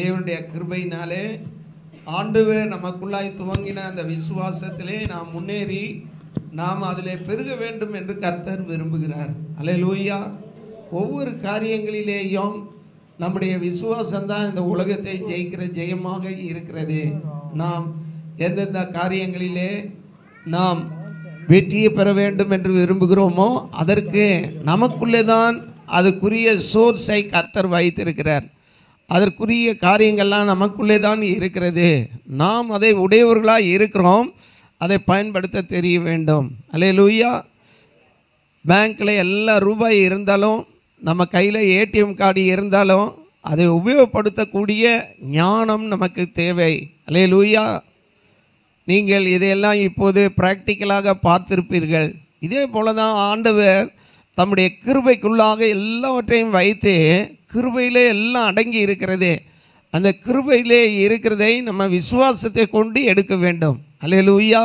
தேவனுடைய கிருபையினாலே ஆண்டுவே நமக்குள்ளாய் துவங்கின அந்த விசுவாசத்திலே நாம் முன்னேறி நாம் அதில் பெருக வேண்டும் என்று கர்த்தர் விரும்புகிறார் அலையலூயா ஒவ்வொரு காரியங்களிலேயும் நம்முடைய விசுவாசம்தான் இந்த உலகத்தை ஜெயிக்கிற ஜெயமாக இருக்கிறது நாம் எந்தெந்த காரியங்களிலே நாம் வெற்றியை பெற வேண்டும் என்று விரும்புகிறோமோ அதற்கு நமக்குள்ளே தான் அதுக்குரிய சோர்ஸை கர்த்தர் வைத்திருக்கிறார் அதற்குரிய காரியங்கள்லாம் நமக்குள்ளே தான் இருக்கிறது நாம் அதை உடையவர்களாக இருக்கிறோம் அதை பயன்படுத்த தெரிய வேண்டும் அலே லூயா பேங்க்கில் எல்லா ரூபாய் இருந்தாலும் நம்ம கையில் ஏடிஎம் கார்டு இருந்தாலும் அதை உபயோகப்படுத்தக்கூடிய ஞானம் நமக்கு தேவை அலே லூயா நீங்கள் இதையெல்லாம் இப்போது ப்ராக்டிக்கலாக பார்த்திருப்பீர்கள் இதே போல தான் ஆண்டவர் தம்முடைய கிருபைக்குள்ளாக எல்லாவற்றையும் வைத்து கிருபையிலே எல்லாம் அடங்கி இருக்கிறதே அந்த கிருபையிலே இருக்கிறதை நம்ம விசுவாசத்தை கொண்டு எடுக்க வேண்டும் அலையலூயா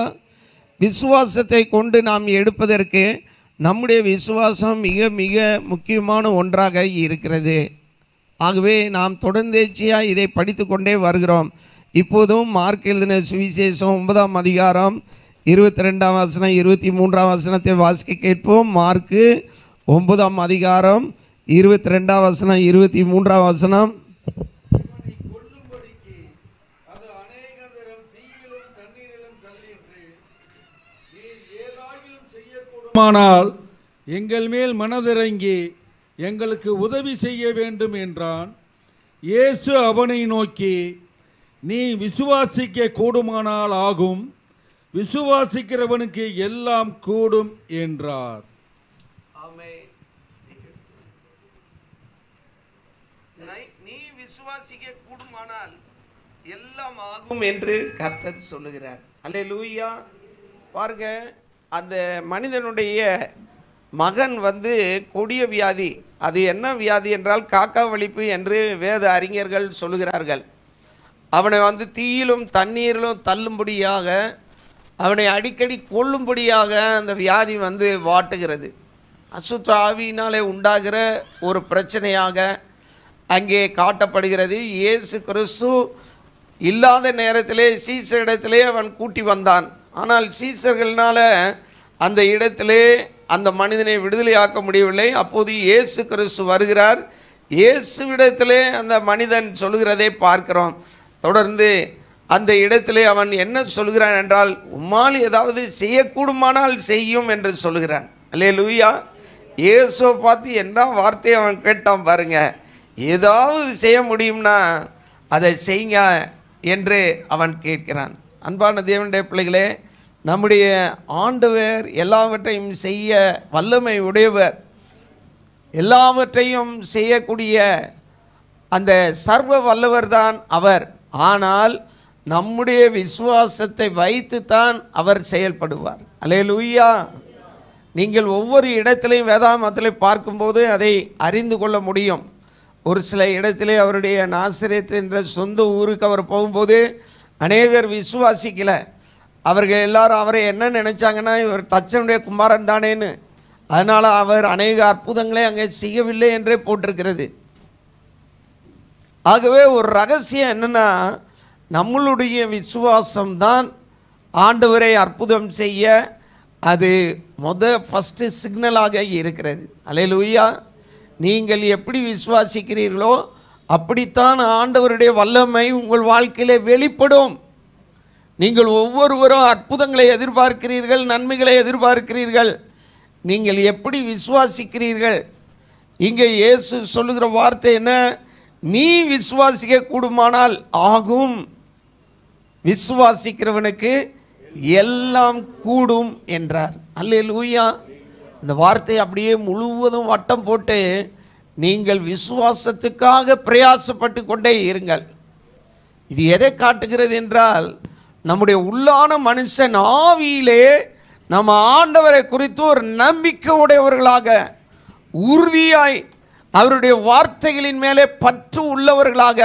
விசுவாசத்தை கொண்டு நாம் எடுப்பதற்கு நம்முடைய விசுவாசம் மிக மிக முக்கியமான ஒன்றாக இருக்கிறது ஆகவே நாம் தொடர்ந்தேச்சியாக இதை படித்து கொண்டே வருகிறோம் இப்போதும் மார்க் எழுதின சுவிசேஷம் ஒன்பதாம் அதிகாரம் இருபத்தி ரெண்டாம் வாசனம் இருபத்தி மூன்றாம் வாசனத்தை வாசிக்க கேட்போம் மார்க்கு ஒன்பதாம் அதிகாரம் இருபத்தி ரெண்டாம் வசனம் இருபத்தி மூன்றாம் வசனம் ஆனால் எங்கள் மேல் மனதிறங்கி எங்களுக்கு உதவி செய்ய வேண்டும் என்றான் இயேசு அவனை நோக்கி நீ விசுவாசிக்க கூடுமானால் ஆகும் விசுவாசிக்கிறவனுக்கு எல்லாம் கூடும் என்றார் ஆமே விசுவாசிக்க கூடுமானால் எல்லாம் ஆகும் என்று கர்த்தர் சொல்லுகிறார் அல்லே லூயா பாருங்க அந்த மனிதனுடைய மகன் வந்து கொடிய வியாதி அது என்ன வியாதி என்றால் காக்கா வலிப்பு என்று வேத அறிஞர்கள் சொல்லுகிறார்கள் அவனை வந்து தீயிலும் தண்ணீரிலும் தள்ளும்படியாக அவனை அடிக்கடி கொல்லும்படியாக அந்த வியாதி வந்து வாட்டுகிறது அசுத்த ஆவியினாலே உண்டாகிற ஒரு பிரச்சனையாக அங்கே காட்டப்படுகிறது இயேசு கிறிஸ்து இல்லாத நேரத்திலே இடத்திலே அவன் கூட்டி வந்தான் ஆனால் சீசர்களினால் அந்த இடத்திலே அந்த மனிதனை விடுதலையாக்க முடியவில்லை அப்போது இயேசு கிறிஸ்து வருகிறார் இயேசுவிடத்திலே அந்த மனிதன் சொல்கிறதை பார்க்கிறோம் தொடர்ந்து அந்த இடத்திலே அவன் என்ன சொல்கிறான் என்றால் உம்மால் ஏதாவது செய்யக்கூடுமானால் செய்யும் என்று சொல்கிறான் அல்லே லூயா இயேசுவை பார்த்து என்ன வார்த்தையை அவன் கேட்டான் பாருங்கள் ஏதாவது செய்ய முடியும்னா அதை செய்யுங்க என்று அவன் கேட்கிறான் அன்பான தேவனுடைய பிள்ளைகளே நம்முடைய ஆண்டவர் எல்லாவற்றையும் செய்ய வல்லமை உடையவர் எல்லாவற்றையும் செய்யக்கூடிய அந்த சர்வ வல்லவர் தான் அவர் ஆனால் நம்முடைய விசுவாசத்தை வைத்து தான் அவர் செயல்படுவார் அலே லூயா நீங்கள் ஒவ்வொரு இடத்திலையும் வேதாமத்தில் பார்க்கும்போது அதை அறிந்து கொள்ள முடியும் ஒரு சில இடத்திலே அவருடைய நாசிரியத்து என்ற சொந்த ஊருக்கு அவர் போகும்போது அநேகர் விசுவாசிக்கலை அவர்கள் எல்லாரும் அவரை என்ன நினச்சாங்கன்னா இவர் தச்சனுடைய குமாரன் தானேன்னு அதனால் அவர் அநேக அற்புதங்களை அங்கே செய்யவில்லை என்றே போட்டிருக்கிறது ஆகவே ஒரு ரகசியம் என்னென்னா நம்மளுடைய விசுவாசம்தான் ஆண்டவரை அற்புதம் செய்ய அது முத ஃபஸ்ட்டு சிக்னலாக இருக்கிறது லூயா நீங்கள் எப்படி விசுவாசிக்கிறீர்களோ அப்படித்தான் ஆண்டவருடைய வல்லமை உங்கள் வாழ்க்கையிலே வெளிப்படும் நீங்கள் ஒவ்வொருவரும் அற்புதங்களை எதிர்பார்க்கிறீர்கள் நன்மைகளை எதிர்பார்க்கிறீர்கள் நீங்கள் எப்படி விசுவாசிக்கிறீர்கள் இங்கே இயேசு சொல்லுகிற வார்த்தை என்ன நீ விசுவாசிக்க கூடுமானால் ஆகும் விசுவாசிக்கிறவனுக்கு எல்லாம் கூடும் என்றார் அல்ல லூயா இந்த வார்த்தை அப்படியே முழுவதும் வட்டம் போட்டு நீங்கள் விசுவாசத்துக்காக பிரயாசப்பட்டு கொண்டே இருங்கள் இது எதை காட்டுகிறது என்றால் நம்முடைய உள்ளான மனுஷன் ஆவியிலே நம்ம ஆண்டவரை குறித்து ஒரு நம்பிக்கை உடையவர்களாக உறுதியாய் அவருடைய வார்த்தைகளின் மேலே பற்று உள்ளவர்களாக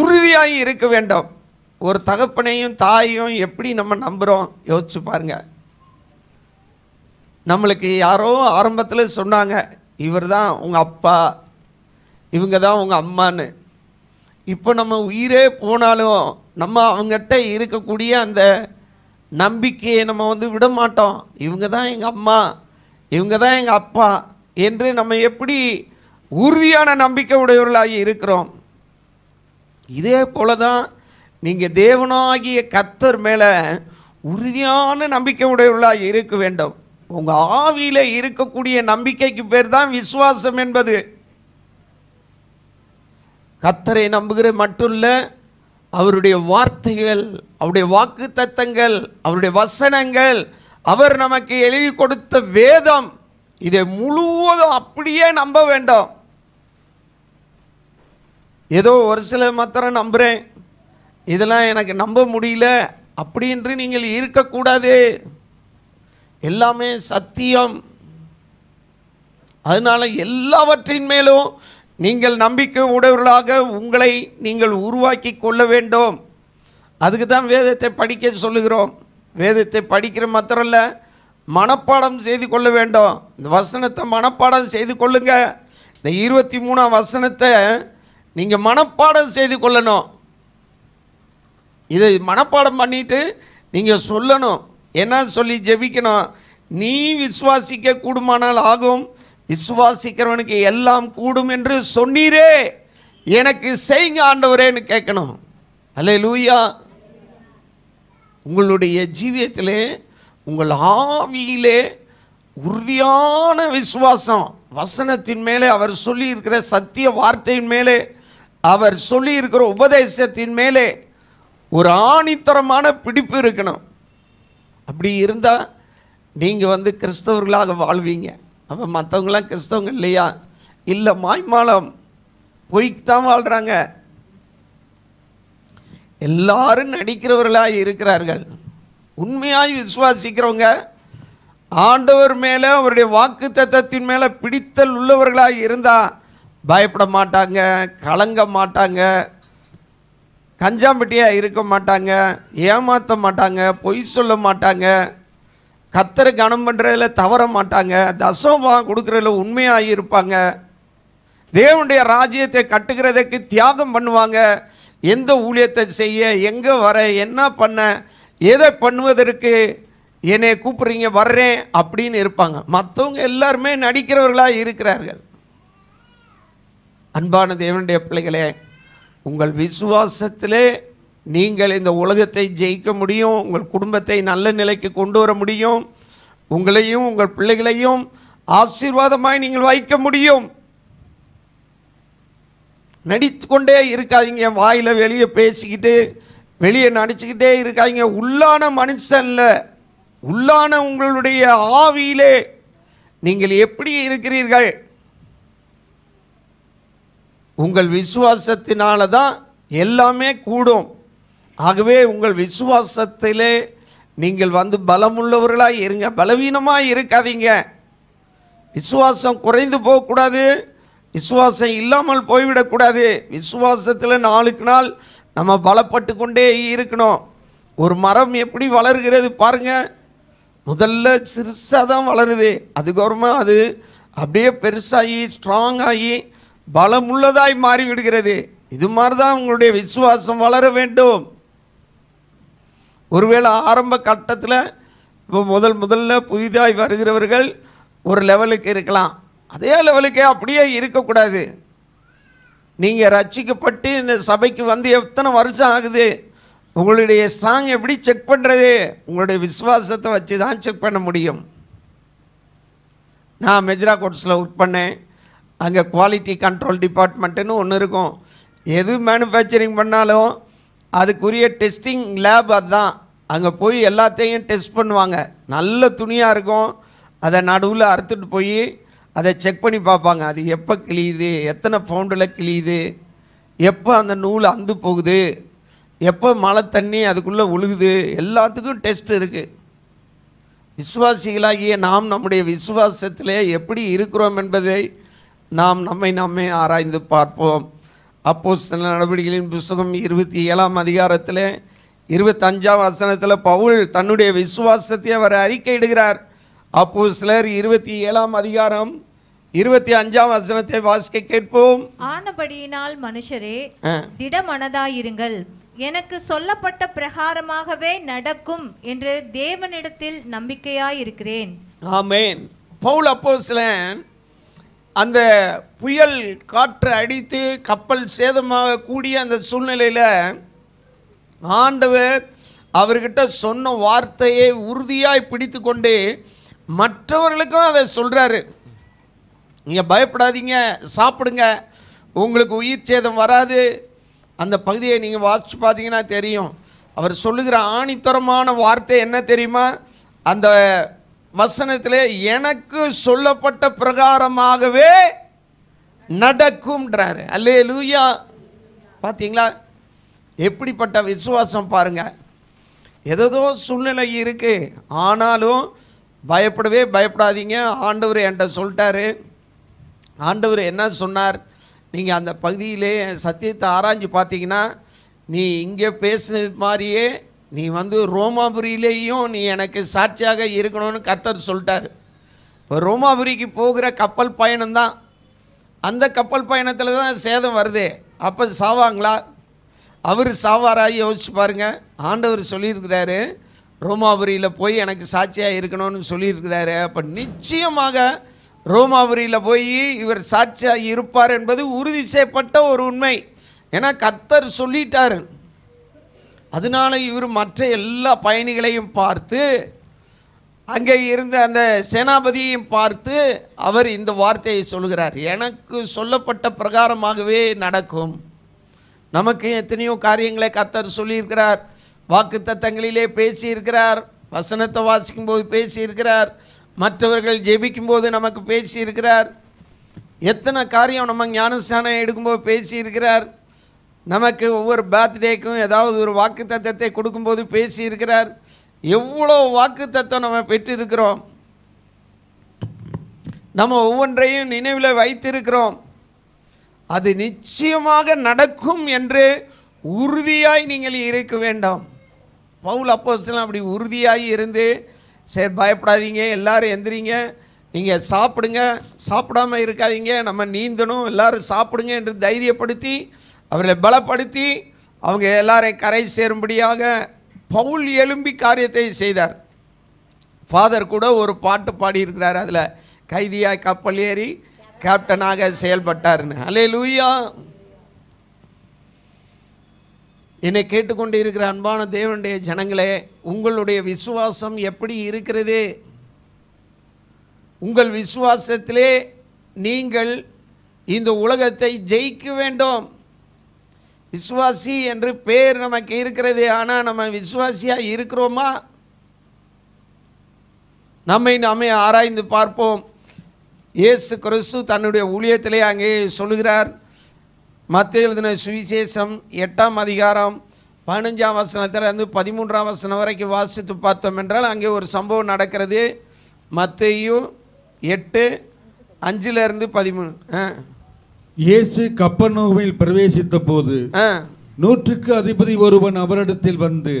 உறுதியாய் இருக்க வேண்டும் ஒரு தகப்பனையும் தாயையும் எப்படி நம்ம நம்புகிறோம் யோசிச்சு பாருங்கள் நம்மளுக்கு யாரோ ஆரம்பத்தில் சொன்னாங்க இவர் தான் உங்கள் அப்பா இவங்க தான் உங்கள் அம்மான்னு இப்போ நம்ம உயிரே போனாலும் நம்ம அவங்ககிட்ட இருக்கக்கூடிய அந்த நம்பிக்கையை நம்ம வந்து விட மாட்டோம் இவங்க தான் எங்கள் அம்மா இவங்க தான் எங்கள் அப்பா என்று நம்ம எப்படி உறுதியான நம்பிக்கை உடையவர்களாகி இருக்கிறோம் இதே போல தான் நீங்கள் தேவனாகிய கத்தர் மேலே உறுதியான நம்பிக்கை உடையவர்களாக இருக்க வேண்டும் உங்கள் ஆவியில் இருக்கக்கூடிய நம்பிக்கைக்கு பேர் தான் விசுவாசம் என்பது கத்தரை நம்புகிற மட்டும் இல்லை அவருடைய வார்த்தைகள் அவருடைய வாக்கு தத்தங்கள் அவருடைய வசனங்கள் அவர் நமக்கு எழுதி கொடுத்த வேதம் இதை முழுவதும் அப்படியே நம்ப வேண்டும் ஏதோ ஒரு சில மாத்திரம் நம்புகிறேன் இதெல்லாம் எனக்கு நம்ப முடியல அப்படின்று நீங்கள் இருக்கக்கூடாது எல்லாமே சத்தியம் அதனால் எல்லாவற்றின் மேலும் நீங்கள் நம்பிக்கை உடையவர்களாக உங்களை நீங்கள் உருவாக்கி கொள்ள வேண்டும் அதுக்கு தான் வேதத்தை படிக்க சொல்லுகிறோம் வேதத்தை படிக்கிற மாத்திரம் இல்லை மனப்பாடம் செய்து கொள்ள வேண்டும் இந்த வசனத்தை மனப்பாடம் செய்து கொள்ளுங்க இந்த இருபத்தி மூணாம் வசனத்தை நீங்கள் மனப்பாடம் செய்து கொள்ளணும் இதை மனப்பாடம் பண்ணிவிட்டு நீங்கள் சொல்லணும் என்ன சொல்லி ஜெபிக்கணும் நீ விசுவாசிக்க கூடுமானால் ஆகும் விசுவாசிக்கிறவனுக்கு எல்லாம் கூடும் என்று சொன்னீரே எனக்கு செய்ங்க ஆண்டவரேன்னு கேட்கணும் அல்ல லூயா உங்களுடைய ஜீவியத்திலே உங்கள் ஆவியிலே உறுதியான விசுவாசம் வசனத்தின் மேலே அவர் சொல்லியிருக்கிற சத்திய வார்த்தையின் மேலே அவர் சொல்லியிருக்கிற உபதேசத்தின் மேலே ஒரு ஆணித்தரமான பிடிப்பு இருக்கணும் அப்படி இருந்தால் நீங்கள் வந்து கிறிஸ்தவர்களாக வாழ்வீங்க அப்போ மற்றவங்களாம் கிறிஸ்தவங்க இல்லையா இல்லை மாய்மாலம் பொய்க்கு தான் வாழ்கிறாங்க எல்லாரும் நடிக்கிறவர்களாக இருக்கிறார்கள் உண்மையாய் விசுவாசிக்கிறவங்க ஆண்டவர் மேலே அவருடைய வாக்கு தத்தத்தின் மேலே பிடித்தல் உள்ளவர்களாக இருந்தால் பயப்பட மாட்டாங்க கலங்க மாட்டாங்க கஞ்சாம்பட்டியாக இருக்க மாட்டாங்க ஏமாற்ற மாட்டாங்க பொய் சொல்ல மாட்டாங்க கத்தரை கனம் பண்ணுறதில் தவற மாட்டாங்க தசோபம் கொடுக்குறதுல உண்மையாக இருப்பாங்க தேவனுடைய ராஜ்யத்தை கட்டுக்கிறதுக்கு தியாகம் பண்ணுவாங்க எந்த ஊழியத்தை செய்ய எங்கே வர என்ன பண்ண எதை பண்ணுவதற்கு என்னை கூப்பிட்றீங்க வர்றேன் அப்படின்னு இருப்பாங்க மற்றவங்க எல்லாருமே நடிக்கிறவர்களாக இருக்கிறார்கள் அன்பான தேவனுடைய பிள்ளைகளே உங்கள் விசுவாசத்திலே நீங்கள் இந்த உலகத்தை ஜெயிக்க முடியும் உங்கள் குடும்பத்தை நல்ல நிலைக்கு கொண்டு வர முடியும் உங்களையும் உங்கள் பிள்ளைகளையும் ஆசீர்வாதமாய் நீங்கள் வைக்க முடியும் நடித்து கொண்டே இருக்காதிங்க வாயில் வெளியே பேசிக்கிட்டு வெளியே நடிச்சுக்கிட்டே இருக்காதிங்க உள்ளான மனுஷனில் உள்ளான உங்களுடைய ஆவியிலே நீங்கள் எப்படி இருக்கிறீர்கள் உங்கள் விசுவாசத்தினால தான் எல்லாமே கூடும் ஆகவே உங்கள் விசுவாசத்திலே நீங்கள் வந்து பலமுள்ளவர்களாக இருங்க பலவீனமாக இருக்காதீங்க விசுவாசம் குறைந்து போகக்கூடாது விசுவாசம் இல்லாமல் போய்விடக்கூடாது விசுவாசத்தில் நாளுக்கு நாள் நம்ம பலப்பட்டு கொண்டே இருக்கணும் ஒரு மரம் எப்படி வளர்கிறது பாருங்கள் முதல்ல சிறுசாக தான் வளருது அதுக்கப்புறமா அது அப்படியே பெருசாகி ஸ்ட்ராங் ஆகி பலமுள்ளதாய் மாறிவிடுகிறது இது மாதிரி தான் உங்களுடைய விசுவாசம் வளர வேண்டும் ஒருவேளை ஆரம்ப கட்டத்தில் இப்போ முதல் முதல்ல புதிதாய் வருகிறவர்கள் ஒரு லெவலுக்கு இருக்கலாம் அதே லெவலுக்கே அப்படியே இருக்கக்கூடாது நீங்கள் ரச்சிக்கப்பட்டு இந்த சபைக்கு வந்து எத்தனை வருஷம் ஆகுது உங்களுடைய ஸ்ட்ராங் எப்படி செக் பண்ணுறது உங்களுடைய விசுவாசத்தை வச்சு தான் செக் பண்ண முடியும் நான் மெஜ்ரா கோட்ஸில் ஒர்க் பண்ணேன் அங்கே குவாலிட்டி கண்ட்ரோல் டிபார்ட்மெண்ட்டுன்னு ஒன்று இருக்கும் எது மேனுஃபேக்சரிங் பண்ணாலும் அதுக்குரிய டெஸ்டிங் லேப் அதுதான் அங்கே போய் எல்லாத்தையும் டெஸ்ட் பண்ணுவாங்க நல்ல துணியாக இருக்கும் அதை நடுவில் அறுத்துட்டு போய் அதை செக் பண்ணி பார்ப்பாங்க அது எப்போ கிழியுது எத்தனை பவுண்டில் கிழியுது எப்போ அந்த நூல் அந்து போகுது எப்போ மழை தண்ணி அதுக்குள்ளே உழுகுது எல்லாத்துக்கும் டெஸ்ட் இருக்குது விசுவாசிகளாகிய நாம் நம்முடைய விசுவாசத்திலே எப்படி இருக்கிறோம் என்பதை நாம் நம்மை நம்மை ஆராய்ந்து பார்ப்போம் அப்போ சில நடவடிக்கைகளின் புஸ்தகம் இருபத்தி ஏழாம் அதிகாரத்தில் இருபத்தஞ்சாம் வசனத்தில் பவுல் தன்னுடைய விசுவாசத்தை அவர் அறிக்கையிடுகிறார் அப்போ சிலர் இருபத்தி ஏழாம் அதிகாரம் இருபத்தி அஞ்சாம் வசனத்தை வாசிக்க கேட்போம் ஆனபடியினால் மனுஷரே திடமனதாயிருங்கள் எனக்கு சொல்லப்பட்ட பிரகாரமாகவே நடக்கும் என்று தேவனிடத்தில் நம்பிக்கையாயிருக்கிறேன் ஆமேன் பவுல் அப்போ சிலன் அந்த புயல் காற்று அடித்து கப்பல் சேதமாக கூடிய அந்த சூழ்நிலையில் ஆண்டவர் அவர்கிட்ட சொன்ன வார்த்தையை உறுதியாய் பிடித்து கொண்டு மற்றவர்களுக்கும் அதை சொல்கிறாரு நீங்கள் பயப்படாதீங்க சாப்பிடுங்க உங்களுக்கு உயிர் சேதம் வராது அந்த பகுதியை நீங்கள் வாசித்து பார்த்தீங்கன்னா தெரியும் அவர் சொல்லுகிற ஆணித்தரமான வார்த்தை என்ன தெரியுமா அந்த வசனத்திலே எனக்கு சொல்லப்பட்ட பிரகாரமாகவே நடக்கும்ன்றாரு அல்லே லூயா பார்த்தீங்களா எப்படிப்பட்ட விசுவாசம் பாருங்கள் ஏதோ சூழ்நிலை இருக்குது ஆனாலும் பயப்படவே பயப்படாதீங்க ஆண்டவர் என்கிட்ட சொல்லிட்டாரு ஆண்டவர் என்ன சொன்னார் நீங்கள் அந்த பகுதியிலே சத்தியத்தை ஆராய்ஞ்சு பார்த்தீங்கன்னா நீ இங்கே பேசுனது மாதிரியே நீ வந்து ரோமாபுரியிலேயும் நீ எனக்கு சாட்சியாக இருக்கணும்னு கர்த்தர் சொல்லிட்டார் இப்போ ரோமாபுரிக்கு போகிற கப்பல் பயணம்தான் அந்த கப்பல் பயணத்தில் தான் சேதம் வருது அப்போ சாவாங்களா அவர் சாவாரா யோசிச்சு பாருங்கள் ஆண்டவர் சொல்லியிருக்கிறாரு ரோமாபுரியில் போய் எனக்கு சாட்சியாக இருக்கணும்னு சொல்லியிருக்கிறாரு அப்போ நிச்சயமாக ரோமாபுரியில் போய் இவர் சாட்சியாக இருப்பார் என்பது உறுதி செய்யப்பட்ட ஒரு உண்மை ஏன்னா கர்த்தர் சொல்லிட்டாரு அதனால இவர் மற்ற எல்லா பயணிகளையும் பார்த்து அங்கே இருந்த அந்த சேனாபதியையும் பார்த்து அவர் இந்த வார்த்தையை சொல்கிறார் எனக்கு சொல்லப்பட்ட பிரகாரமாகவே நடக்கும் நமக்கு எத்தனையோ காரியங்களை கத்தர் சொல்லியிருக்கிறார் வாக்கு தத்தங்களிலே பேசியிருக்கிறார் வசனத்தை வாசிக்கும் போது பேசியிருக்கிறார் மற்றவர்கள் ஜெபிக்கும் போது நமக்கு பேசியிருக்கிறார் எத்தனை காரியம் நம்ம ஞானஸ்தானம் எடுக்கும்போது பேசியிருக்கிறார் நமக்கு ஒவ்வொரு பர்த்டேக்கும் ஏதாவது ஒரு வாக்கு தத்துவத்தை கொடுக்கும்போது பேசியிருக்கிறார் எவ்வளோ வாக்கு தத்துவம் நம்ம பெற்றிருக்கிறோம் நம்ம ஒவ்வொன்றையும் நினைவில் வைத்திருக்கிறோம் அது நிச்சயமாக நடக்கும் என்று உறுதியாய் நீங்கள் இருக்க வேண்டாம் பவுல் அப்போஸ்லாம் அப்படி உறுதியாகி இருந்து சரி பயப்படாதீங்க எல்லோரும் எந்திரிங்க நீங்கள் சாப்பிடுங்க சாப்பிடாமல் இருக்காதீங்க நம்ம நீந்தணும் எல்லோரும் சாப்பிடுங்க என்று தைரியப்படுத்தி அவர்களை பலப்படுத்தி அவங்க எல்லாரையும் கரை சேரும்படியாக பவுல் எலும்பி காரியத்தை செய்தார் ஃபாதர் கூட ஒரு பாட்டு பாடியிருக்கிறார் அதில் கைதியாக கப்பல் ஏறி கேப்டனாக செயல்பட்டார்னு அலே லூயா என்னை கேட்டுக்கொண்டு இருக்கிற அன்பான தேவனுடைய ஜனங்களே உங்களுடைய விசுவாசம் எப்படி இருக்கிறது உங்கள் விசுவாசத்திலே நீங்கள் இந்த உலகத்தை ஜெயிக்க வேண்டும் விஸ்வாசி என்று பேர் நமக்கு இருக்கிறது ஆனால் நம்ம விஸ்வாசியாக இருக்கிறோமா நம்மை நாமே ஆராய்ந்து பார்ப்போம் இயேசு கிறிஸ்து தன்னுடைய ஊழியத்திலே அங்கே சொல்லுகிறார் மத்திய எழுதின சுவிசேஷம் எட்டாம் அதிகாரம் பதினஞ்சாம் வசனத்திலிருந்து பதிமூன்றாம் வசனம் வரைக்கும் வாசித்து பார்த்தோம் என்றால் அங்கே ஒரு சம்பவம் நடக்கிறது மத்தையும் எட்டு அஞ்சிலிருந்து பதிமூணு ஆ இயேசு கப்பநோவில் பிரவேசித்த போது நூற்றுக்கு அதிபதி ஒருவன் அவரிடத்தில் வந்து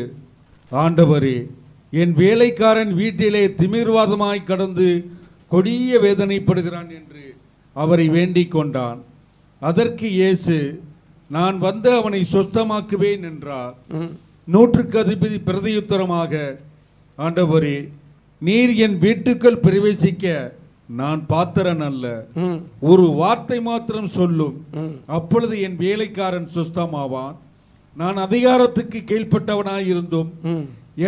ஆண்டவரே என் வேலைக்காரன் வீட்டிலே திமிர்வாதமாய் கடந்து கொடிய வேதனைப்படுகிறான் என்று அவரை வேண்டிக் கொண்டான் அதற்கு இயேசு நான் வந்து அவனை சொத்தமாக்குவேன் என்றார் நூற்றுக்கு அதிபதி பிரதியுத்தரமாக ஆண்டவரே நீர் என் வீட்டுக்குள் பிரவேசிக்க நான் பாத்திரன் அல்ல ஒரு வார்த்தை மாத்திரம் சொல்லும் அப்பொழுது என் வேலைக்காரன் சுஸ்தமாவான் நான் அதிகாரத்துக்கு கீழ்ப்பட்டவனாய் இருந்தும்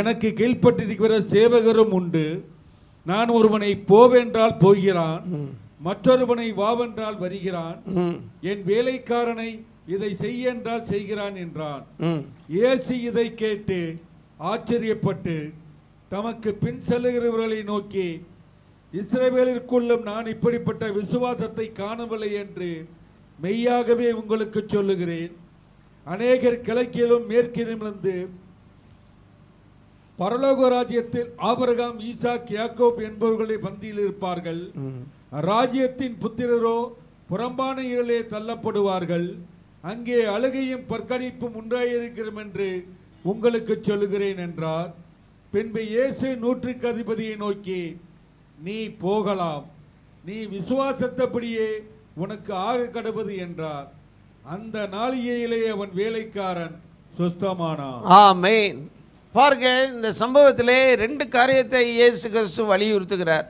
எனக்கு கீழ்பட்டிருக்கிற சேவகரும் உண்டு நான் ஒருவனை போவென்றால் போகிறான் மற்றொருவனை வாவென்றால் வருகிறான் என் வேலைக்காரனை இதை செய்ய என்றால் செய்கிறான் என்றான் ஏசி இதை கேட்டு ஆச்சரியப்பட்டு தமக்கு பின் செல்லுகிறவர்களை நோக்கி இஸ்ரேவேலிற்குள்ளும் நான் இப்படிப்பட்ட விசுவாசத்தை காணவில்லை என்று மெய்யாகவே உங்களுக்கு சொல்லுகிறேன் அநேகர் கிழக்கிலும் மேற்கிலுமிருந்து பரலோக ராஜ்யத்தில் ஆபரகாம் ஈசாக் யாக்கோப் என்பவர்களை பந்தியில் இருப்பார்கள் ராஜ்யத்தின் புத்திரரோ புறம்பான இருளே தள்ளப்படுவார்கள் அங்கே அழுகையும் பற்கணிப்பும் உண்டாயிருக்கிறோம் என்று உங்களுக்கு சொல்லுகிறேன் என்றார் பின்பு இயேசு நூற்றுக்கு அதிபதியை நோக்கி நீ போகலாம் நீ விசுவாசத்தபடியே உனக்கு ஆக கடவது என்றார் அந்த நாளிகையிலே அவன் வேலைக்காரன் சுத்தமானான் ஆமேன் பாருங்க இந்த சம்பவத்திலே ரெண்டு காரியத்தை இயேசு கிறிஸ்து வலியுறுத்துகிறார்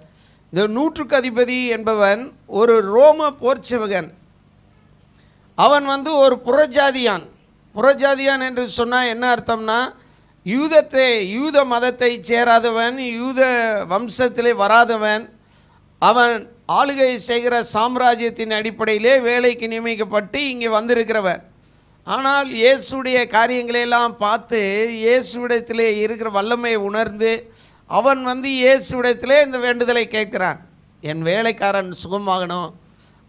இந்த நூற்றுக்கு அதிபதி என்பவன் ஒரு ரோம போர்ச்சவகன் அவன் வந்து ஒரு புறஜாதியான் புறஜாதியான் என்று சொன்னால் என்ன அர்த்தம்னா யூதத்தை யூத மதத்தை சேராதவன் யூத வம்சத்திலே வராதவன் அவன் ஆளுகை செய்கிற சாம்ராஜ்யத்தின் அடிப்படையிலே வேலைக்கு நியமிக்கப்பட்டு இங்கே வந்திருக்கிறவன் ஆனால் இயேசுடைய காரியங்களையெல்லாம் பார்த்து இயேசுவிடத்திலே இருக்கிற வல்லமையை உணர்ந்து அவன் வந்து இயேசுவிடத்திலே இந்த வேண்டுதலை கேட்குறான் என் வேலைக்காரன் சுகமாகணும்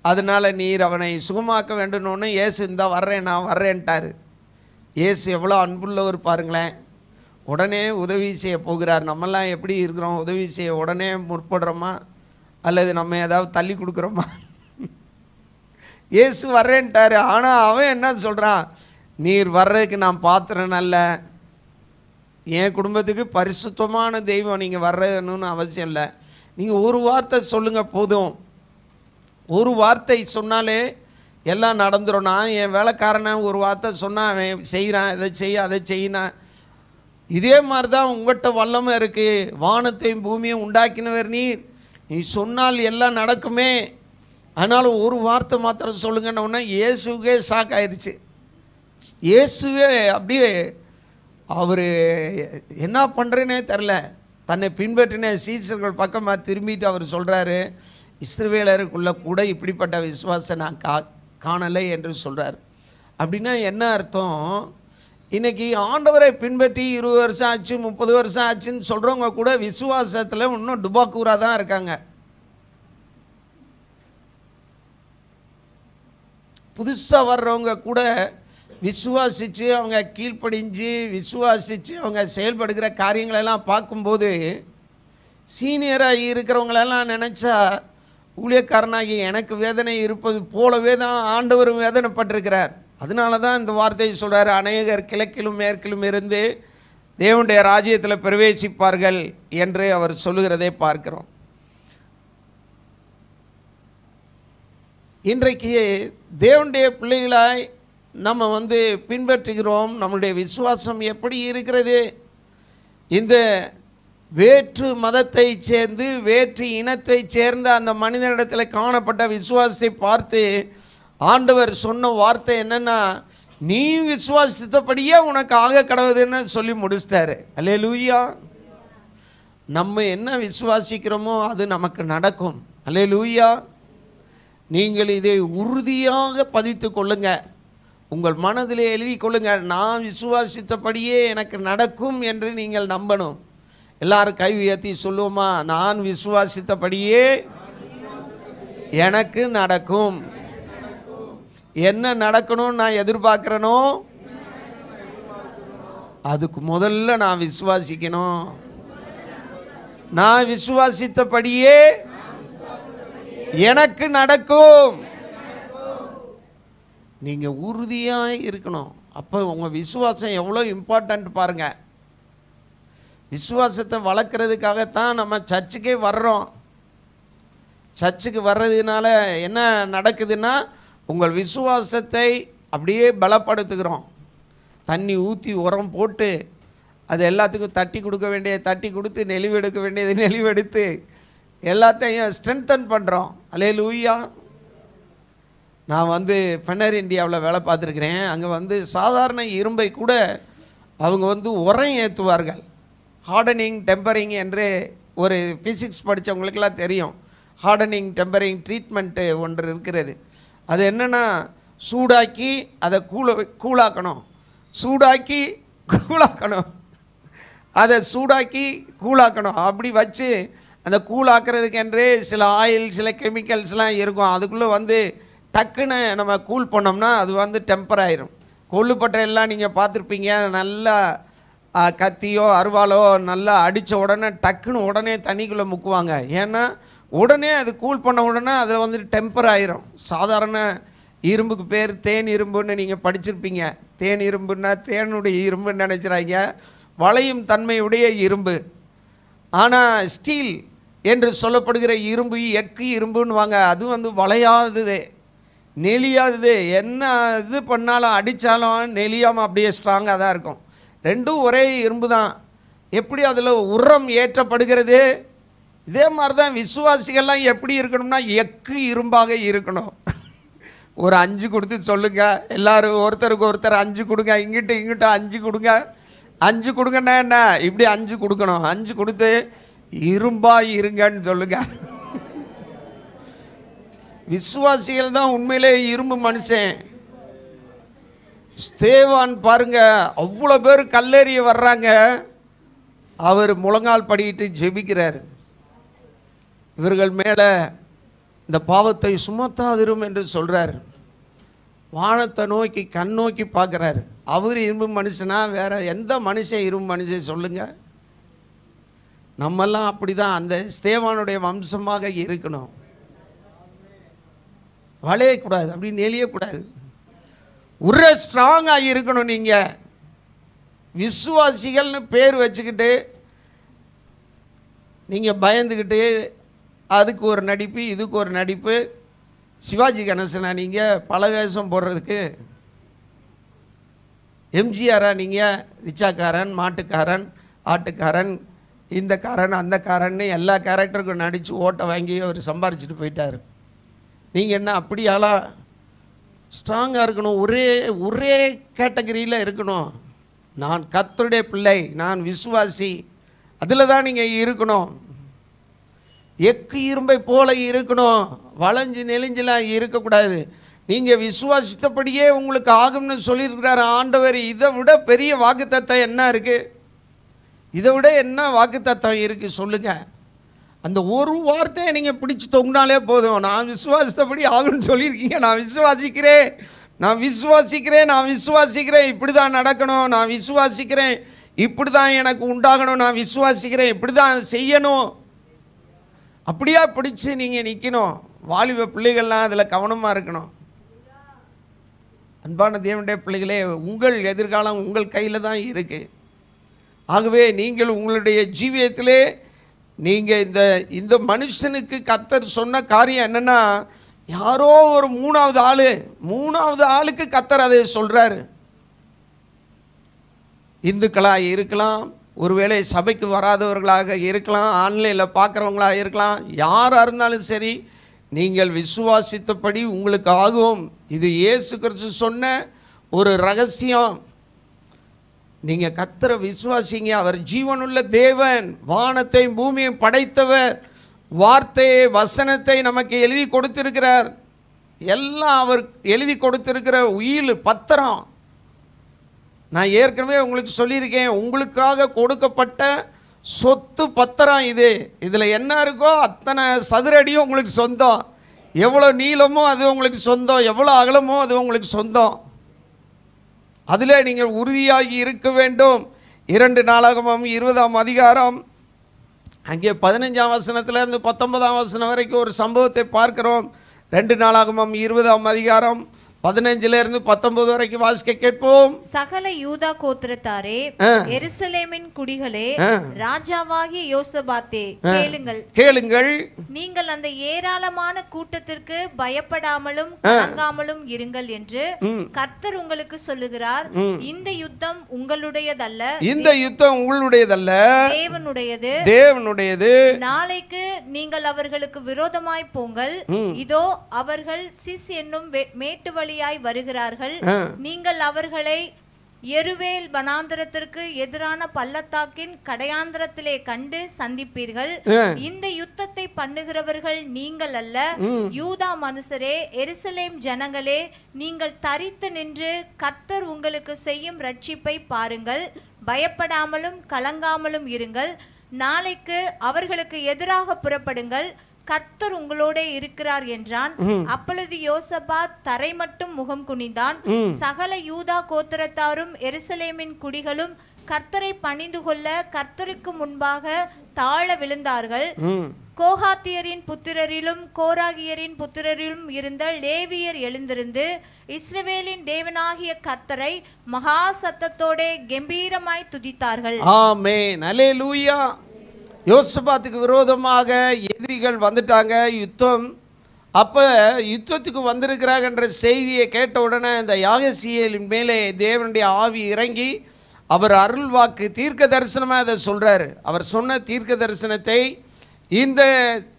அதனால் நீர் அவனை சுகமாக்க வேண்டும்னு இயேசு இந்த வர்றேன் நான் வர்றேன்ட்டார் இயேசு எவ்வளோ அன்புள்ளவர் பாருங்களேன் உடனே உதவி செய்ய போகிறார் நம்மெல்லாம் எப்படி இருக்கிறோம் உதவி செய்ய உடனே முற்படுறோமா அல்லது நம்ம ஏதாவது தள்ளி கொடுக்குறோமா ஏசு வர்றேன்ட்டார் ஆனால் அவன் என்ன சொல்கிறான் நீர் வர்றதுக்கு நான் பாத்திரம் அல்ல என் குடும்பத்துக்கு பரிசுத்தமான தெய்வம் நீங்கள் வர்றதுன்னு அவசியம் இல்லை நீங்கள் ஒரு வார்த்தை சொல்லுங்கள் போதும் ஒரு வார்த்தை சொன்னாலே எல்லாம் நடந்துடும் நான் என் வேலைக்காரனை ஒரு வார்த்தை சொன்னால் அவன் செய்கிறான் இதை செய்ய அதை செய்யினான் இதே மாதிரி தான் உங்கள்கிட்ட வல்லமை இருக்குது வானத்தையும் பூமியும் உண்டாக்கினவர் நீர் நீ சொன்னால் எல்லாம் நடக்குமே அதனால் ஒரு வார்த்தை மாத்திரம் சொல்லுங்கன்னொன்னே இயேசுவே ஷாக் ஆயிடுச்சு இயேசுவே அப்படியே அவர் என்ன பண்ணுறேனே தெரில தன்னை பின்பற்றின சீசர்கள் பக்கமாக திரும்பிட்டு அவர் சொல்கிறாரு இஸ்ரவேலருக்குள்ள கூட இப்படிப்பட்ட விசுவாசம் நான் கா காணலை என்று சொல்கிறார் அப்படின்னா என்ன அர்த்தம் இன்றைக்கி ஆண்டவரை பின்பற்றி இருபது வருஷம் ஆச்சு முப்பது வருஷம் ஆச்சுன்னு சொல்கிறவங்க கூட விசுவாசத்தில் இன்னும் டுபாக்கூராக தான் இருக்காங்க புதுசாக வர்றவங்க கூட விசுவாசித்து அவங்க கீழ்ப்படிஞ்சு விசுவாசித்து அவங்க செயல்படுகிற காரியங்களெல்லாம் பார்க்கும்போது சீனியராக இருக்கிறவங்களெல்லாம் நினச்சா ஊழியக்காரனாகி எனக்கு வேதனை இருப்பது போலவே தான் ஆண்டவரும் வேதனைப்பட்டிருக்கிறார் அதனால தான் இந்த வார்த்தையை சொல்கிறார் அநேகர் கிழக்கிலும் மேற்கிலும் இருந்து தேவனுடைய ராஜ்யத்தில் பிரவேசிப்பார்கள் என்று அவர் சொல்லுகிறதை பார்க்கிறோம் இன்றைக்கு தேவனுடைய பிள்ளைகளாய் நம்ம வந்து பின்பற்றுகிறோம் நம்மளுடைய விசுவாசம் எப்படி இருக்கிறது இந்த வேற்று மதத்தை சேர்ந்து வேற்று இனத்தை சேர்ந்த அந்த மனிதனிடத்தில் காணப்பட்ட விசுவாசத்தை பார்த்து ஆண்டவர் சொன்ன வார்த்தை என்னென்னா நீ விசுவாசித்தபடியே உனக்கு ஆக கடவுதுன்னு சொல்லி முடிச்சிட்டாரு அல்லே லூயா நம்ம என்ன விசுவாசிக்கிறோமோ அது நமக்கு நடக்கும் அல்லே லூயா நீங்கள் இதை உறுதியாக பதித்து கொள்ளுங்க உங்கள் மனதில் எழுதி கொள்ளுங்க நான் விசுவாசித்தபடியே எனக்கு நடக்கும் என்று நீங்கள் நம்பணும் எல்லாரும் கை உயர்த்தி சொல்லுவோமா நான் விசுவாசித்தபடியே எனக்கு நடக்கும் என்ன நடக்கணும்னு நான் எதிர்பார்க்குறேனோ அதுக்கு முதல்ல நான் விசுவாசிக்கணும் நான் விசுவாசித்தபடியே எனக்கு நடக்கும் நீங்கள் உறுதியாக இருக்கணும் அப்போ உங்கள் விசுவாசம் எவ்வளோ இம்பார்ட்டண்ட் பாருங்கள் விசுவாசத்தை வளர்க்குறதுக்காகத்தான் நம்ம சர்ச்சுக்கே வர்றோம் சர்ச்சுக்கு வர்றதுனால என்ன நடக்குதுன்னா உங்கள் விசுவாசத்தை அப்படியே பலப்படுத்துகிறோம் தண்ணி ஊற்றி உரம் போட்டு அது எல்லாத்துக்கும் தட்டி கொடுக்க வேண்டிய தட்டி கொடுத்து நெளிவு எடுக்க வேண்டியது நெளிவெடுத்து எல்லாத்தையும் ஸ்ட்ரென்தன் பண்ணுறோம் அலே லூயா நான் வந்து பென்னர் இந்தியாவில் வேலை பார்த்துருக்குறேன் அங்கே வந்து சாதாரண இரும்பை கூட அவங்க வந்து உரம் ஏற்றுவார்கள் ஹார்டனிங் டெம்பரிங் என்று ஒரு ஃபிசிக்ஸ் படித்தவங்களுக்கெல்லாம் தெரியும் ஹார்டனிங் டெம்பரிங் ட்ரீட்மெண்ட்டு ஒன்று இருக்கிறது அது என்னென்னா சூடாக்கி அதை கூல கூழாக்கணும் சூடாக்கி கூழாக்கணும் அதை சூடாக்கி கூழாக்கணும் அப்படி வச்சு அந்த கூழாக்குறதுக்கென்றே சில ஆயில் சில கெமிக்கல்ஸ்லாம் இருக்கும் அதுக்குள்ளே வந்து டக்குன்னு நம்ம கூல் பண்ணோம்னா அது வந்து டெம்பர் ஆயிரும் கொள்ளுப்பட்டை எல்லாம் நீங்கள் பார்த்துருப்பீங்க நல்லா கத்தியோ அருவாலோ நல்லா அடித்த உடனே டக்குன்னு உடனே தண்ணிக்குள்ளே முக்குவாங்க ஏன்னா உடனே அது கூல் பண்ண உடனே அது வந்துட்டு டெம்பர் ஆயிரும் சாதாரண இரும்புக்கு பேர் தேன் இரும்புன்னு நீங்கள் படிச்சிருப்பீங்க தேன் இரும்புன்னா தேனுடைய இரும்புன்னு நினச்சிறாங்க வளையும் தன்மையுடைய இரும்பு ஆனால் ஸ்டீல் என்று சொல்லப்படுகிற இரும்பு எக்கு இரும்புன்னு வாங்க அது வந்து வளையாதது நெளியாதது என்ன இது பண்ணாலும் அடித்தாலும் நெளியாமல் அப்படியே ஸ்ட்ராங்காக தான் இருக்கும் ரெண்டும் ஒரே இரும்பு தான் எப்படி அதில் உரம் ஏற்றப்படுகிறது இதே மாதிரி தான் விசுவாசிகள்லாம் எப்படி இருக்கணும்னா எக்கு இரும்பாக இருக்கணும் ஒரு அஞ்சு கொடுத்து சொல்லுங்கள் எல்லோரும் ஒருத்தருக்கு ஒருத்தர் அஞ்சு கொடுங்க இங்கிட்டு இங்கிட்ட அஞ்சு கொடுங்க அஞ்சு கொடுங்கன்னா என்ன இப்படி அஞ்சு கொடுக்கணும் அஞ்சு கொடுத்து இரும்பா இருங்கன்னு சொல்லுங்க விசுவாசிகள் தான் உண்மையிலே இரும்பு மனுஷன் ஸ்தேவான் பாருங்க அவ்வளோ பேர் கல்லேறிய வர்றாங்க அவர் முழங்கால் படிக்கிட்டு ஜெபிக்கிறாரு இவர்கள் மேலே இந்த பாவத்தை சுமத்தாதிரும் என்று சொல்கிறார் வானத்தை நோக்கி கண் நோக்கி பார்க்குறார் அவர் இரும்பு மனுஷனா வேறு எந்த மனுஷன் இரும்பு மனுஷன் சொல்லுங்கள் நம்மெல்லாம் அப்படி தான் அந்த ஸ்தேவானுடைய வம்சமாக இருக்கணும் வளையக்கூடாது அப்படின்னு நெளியக்கூடாது உர ஸ்ட்ராங்காக இருக்கணும் நீங்கள் விசுவாசிகள்னு பேர் வச்சுக்கிட்டு நீங்கள் பயந்துக்கிட்டு அதுக்கு ஒரு நடிப்பு இதுக்கு ஒரு நடிப்பு சிவாஜி கணேசனா நீங்கள் பல வேஷம் போடுறதுக்கு எம்ஜிஆராக நீங்கள் ரிச்சாக்காரன் மாட்டுக்காரன் ஆட்டுக்காரன் இந்த காரன் அந்த காரன்னு எல்லா கேரக்டருக்கும் நடித்து ஓட்டை வாங்கி அவர் சம்பாரிச்சிட்டு போயிட்டார் நீங்கள் என்ன அப்படியாலாம் ஸ்ட்ராங்காக இருக்கணும் ஒரே ஒரே கேட்டகரியில் இருக்கணும் நான் கத்தருடைய பிள்ளை நான் விசுவாசி அதில் தான் நீங்கள் இருக்கணும் எக்கு இரும்பை போல இருக்கணும் வளைஞ்சு நெளிஞ்சிலாம் இருக்கக்கூடாது நீங்கள் விசுவாசித்தபடியே உங்களுக்கு ஆகும்னு சொல்லியிருக்கிறார் ஆண்டவர் இதை விட பெரிய வாக்குத்தத்தம் என்ன இருக்குது இதை விட என்ன வாக்குத்தத்தம் இருக்குது சொல்லுங்கள் அந்த ஒரு வார்த்தையை நீங்கள் பிடிச்சி தொங்கினாலே போதும் நான் விசுவாசித்தபடி ஆகும்னு சொல்லியிருக்கீங்க நான் விசுவாசிக்கிறேன் நான் விசுவாசிக்கிறேன் நான் விசுவாசிக்கிறேன் இப்படி தான் நடக்கணும் நான் விசுவாசிக்கிறேன் இப்படி தான் எனக்கு உண்டாகணும் நான் விசுவாசிக்கிறேன் இப்படி தான் செய்யணும் அப்படியா பிடிச்சி நீங்கள் நிற்கணும் வாலிப பிள்ளைகள்லாம் அதில் கவனமாக இருக்கணும் அன்பான தேவனுடைய பிள்ளைகளே உங்கள் எதிர்காலம் உங்கள் கையில் தான் இருக்குது ஆகவே நீங்கள் உங்களுடைய ஜீவியத்திலே நீங்கள் இந்த இந்த மனுஷனுக்கு கத்தர் சொன்ன காரியம் என்னென்னா யாரோ ஒரு மூணாவது ஆள் மூணாவது ஆளுக்கு கத்தர் அதை சொல்கிறாரு இந்துக்களாக இருக்கலாம் ஒருவேளை சபைக்கு வராதவர்களாக இருக்கலாம் ஆன்லைனில் பார்க்குறவங்களாக இருக்கலாம் யாராக இருந்தாலும் சரி நீங்கள் விசுவாசித்தபடி உங்களுக்கு ஆகும் இது இயேசு கிறிஸ்து சொன்ன ஒரு ரகசியம் நீங்கள் கத்தரை விசுவாசிங்க அவர் ஜீவனுள்ள தேவன் வானத்தையும் பூமியும் படைத்தவர் வார்த்தையை வசனத்தை நமக்கு எழுதி கொடுத்திருக்கிறார் எல்லாம் அவர் எழுதி கொடுத்திருக்கிற உயில் பத்திரம் நான் ஏற்கனவே உங்களுக்கு சொல்லியிருக்கேன் உங்களுக்காக கொடுக்கப்பட்ட சொத்து பத்திரம் இது இதில் என்ன இருக்கோ அத்தனை சதுரடியும் உங்களுக்கு சொந்தம் எவ்வளோ நீளமோ அது உங்களுக்கு சொந்தம் எவ்வளோ அகலமோ அது உங்களுக்கு சொந்தம் அதில் நீங்கள் உறுதியாகி இருக்க வேண்டும் இரண்டு நாளாகமும் இருபதாம் அதிகாரம் அங்கே பதினஞ்சாம் வசனத்துலேருந்து பத்தொன்பதாம் வசனம் வரைக்கும் ஒரு சம்பவத்தை பார்க்குறோம் ரெண்டு நாளாகமும் இருபதாம் அதிகாரம் பதினஞ்சுல பத்தொன்பது வரைக்கும் வாசிக்க கேட்போம் சகல யூதா கோத்திரத்தாரே எருசலேமின் குடிகளே ராஜாவாகி யோசபாத்தே கேளுங்கள் கேளுங்கள் நீங்கள் அந்த ஏராளமான கூட்டத்திற்கு பயப்படாமலும் கலங்காமலும் இருங்கள் என்று கர்த்தர் உங்களுக்கு சொல்லுகிறார் இந்த யுத்தம் உங்களுடையதல்ல இந்த யுத்தம் உங்களுடையதல்ல தேவனுடையது தேவனுடையது நாளைக்கு நீங்கள் அவர்களுக்கு விரோதமாய் போங்கள் இதோ அவர்கள் சிஸ் என்னும் மேட்டு வழி காவலியாய் வருகிறார்கள் நீங்கள் அவர்களை எருவேல் வனாந்திரத்திற்கு எதிரான பள்ளத்தாக்கின் கடையாந்திரத்திலே கண்டு சந்திப்பீர்கள் இந்த யுத்தத்தை பண்ணுகிறவர்கள் நீங்கள் அல்ல யூதா மனுஷரே எருசலேம் ஜனங்களே நீங்கள் தரித்து நின்று கர்த்தர் உங்களுக்கு செய்யும் ரட்சிப்பை பாருங்கள் பயப்படாமலும் கலங்காமலும் இருங்கள் நாளைக்கு அவர்களுக்கு எதிராக புறப்படுங்கள் கர்த்தர் உங்களோட இருக்கிறார் என்றான் அப்பொழுது யோசபா தரை மட்டும் முகம் குனிந்தான் சகல யூதா கோத்திரத்தாரும் எருசலேமின் குடிகளும் கர்த்தரை பணிந்து கொள்ள கர்த்தருக்கு முன்பாக தாழ விழுந்தார்கள் கோஹாத்தியரின் புத்திரரிலும் கோராகியரின் புத்திரரிலும் இருந்த லேவியர் எழுந்திருந்து இஸ்ரவேலின் தேவனாகிய கர்த்தரை மகா சத்தத்தோட கம்பீரமாய் துதித்தார்கள் ஆமே நலே லூயா யோசபாத்துக்கு விரோதமாக எதிரிகள் வந்துட்டாங்க யுத்தம் அப்போ யுத்தத்துக்கு வந்திருக்கிறாங்கன்ற செய்தியை கேட்ட உடனே இந்த யாகசியலின் மேலே தேவனுடைய ஆவி இறங்கி அவர் அருள்வாக்கு தீர்க்க தரிசனமாக அதை சொல்கிறாரு அவர் சொன்ன தீர்க்க தரிசனத்தை இந்த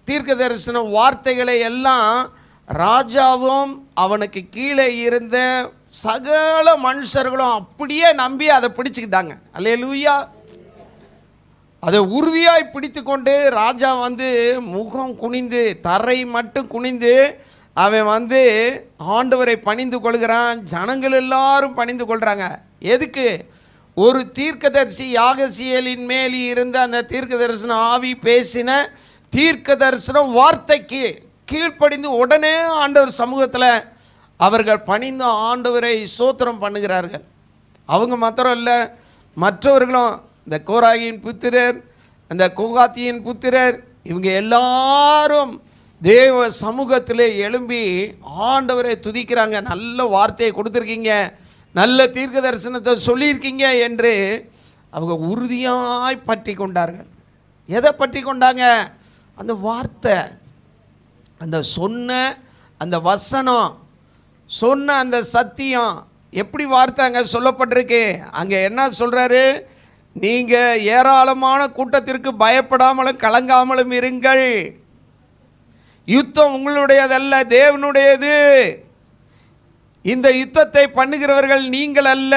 தீர்க்க தரிசன வார்த்தைகளை எல்லாம் ராஜாவும் அவனுக்கு கீழே இருந்த சகல மனுஷர்களும் அப்படியே நம்பி அதை பிடிச்சிக்கிட்டாங்க அல்லையா லூயா அதை உறுதியாய் பிடித்து கொண்டு ராஜா வந்து முகம் குனிந்து தரை மட்டும் குனிந்து அவன் வந்து ஆண்டவரை பணிந்து கொள்கிறான் ஜனங்கள் எல்லாரும் பணிந்து கொள்கிறாங்க எதுக்கு ஒரு தீர்க்கதரிசி யாகசியலின் மேல் இருந்த அந்த தீர்க்க தரிசன ஆவி பேசின தீர்க்க தரிசனம் வார்த்தைக்கு கீழ்ப்படிந்து உடனே ஆண்டவர் சமூகத்தில் அவர்கள் பணிந்த ஆண்டவரை சோத்திரம் பண்ணுகிறார்கள் அவங்க மாத்திரம் இல்லை மற்றவர்களும் இந்த கோராகியின் புத்திரர் அந்த கோகாத்தியின் புத்திரர் இவங்க எல்லாரும் தேவ சமூகத்திலே எழும்பி ஆண்டவரை துதிக்கிறாங்க நல்ல வார்த்தையை கொடுத்துருக்கீங்க நல்ல தீர்க்க தரிசனத்தை சொல்லியிருக்கீங்க என்று அவங்க உறுதியாய் பற்றி கொண்டார்கள் எதை பற்றி கொண்டாங்க அந்த வார்த்தை அந்த சொன்ன அந்த வசனம் சொன்ன அந்த சத்தியம் எப்படி வார்த்தை அங்கே சொல்லப்பட்டிருக்கு அங்கே என்ன சொல்கிறாரு நீங்கள் ஏராளமான கூட்டத்திற்கு பயப்படாமலும் கலங்காமலும் இருங்கள் யுத்தம் உங்களுடையதல்ல தேவனுடையது இந்த யுத்தத்தை பண்ணுகிறவர்கள் நீங்கள் அல்ல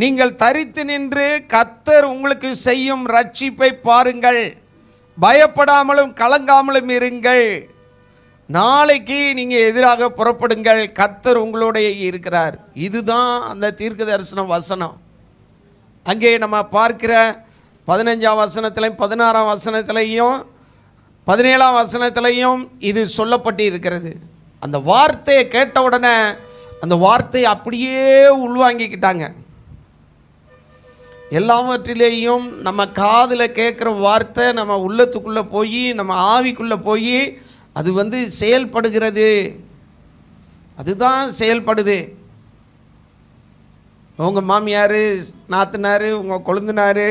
நீங்கள் தரித்து நின்று கத்தர் உங்களுக்கு செய்யும் ரட்சிப்பை பாருங்கள் பயப்படாமலும் கலங்காமலும் இருங்கள் நாளைக்கு நீங்கள் எதிராக புறப்படுங்கள் கத்தர் உங்களுடைய இருக்கிறார் இதுதான் அந்த தீர்க்க தரிசன வசனம் அங்கே நம்ம பார்க்கிற பதினஞ்சாம் வசனத்திலையும் பதினாறாம் வசனத்திலையும் பதினேழாம் வசனத்திலையும் இது சொல்லப்பட்டு இருக்கிறது அந்த வார்த்தையை கேட்ட உடனே அந்த வார்த்தையை அப்படியே உள்வாங்கிக்கிட்டாங்க எல்லாவற்றிலேயும் நம்ம காதில் கேட்குற வார்த்தை நம்ம உள்ளத்துக்குள்ளே போய் நம்ம ஆவிக்குள்ளே போய் அது வந்து செயல்படுகிறது அதுதான் செயல்படுது உங்கள் மாமியார் நாத்தனார் உங்கள் கொழுந்தனார்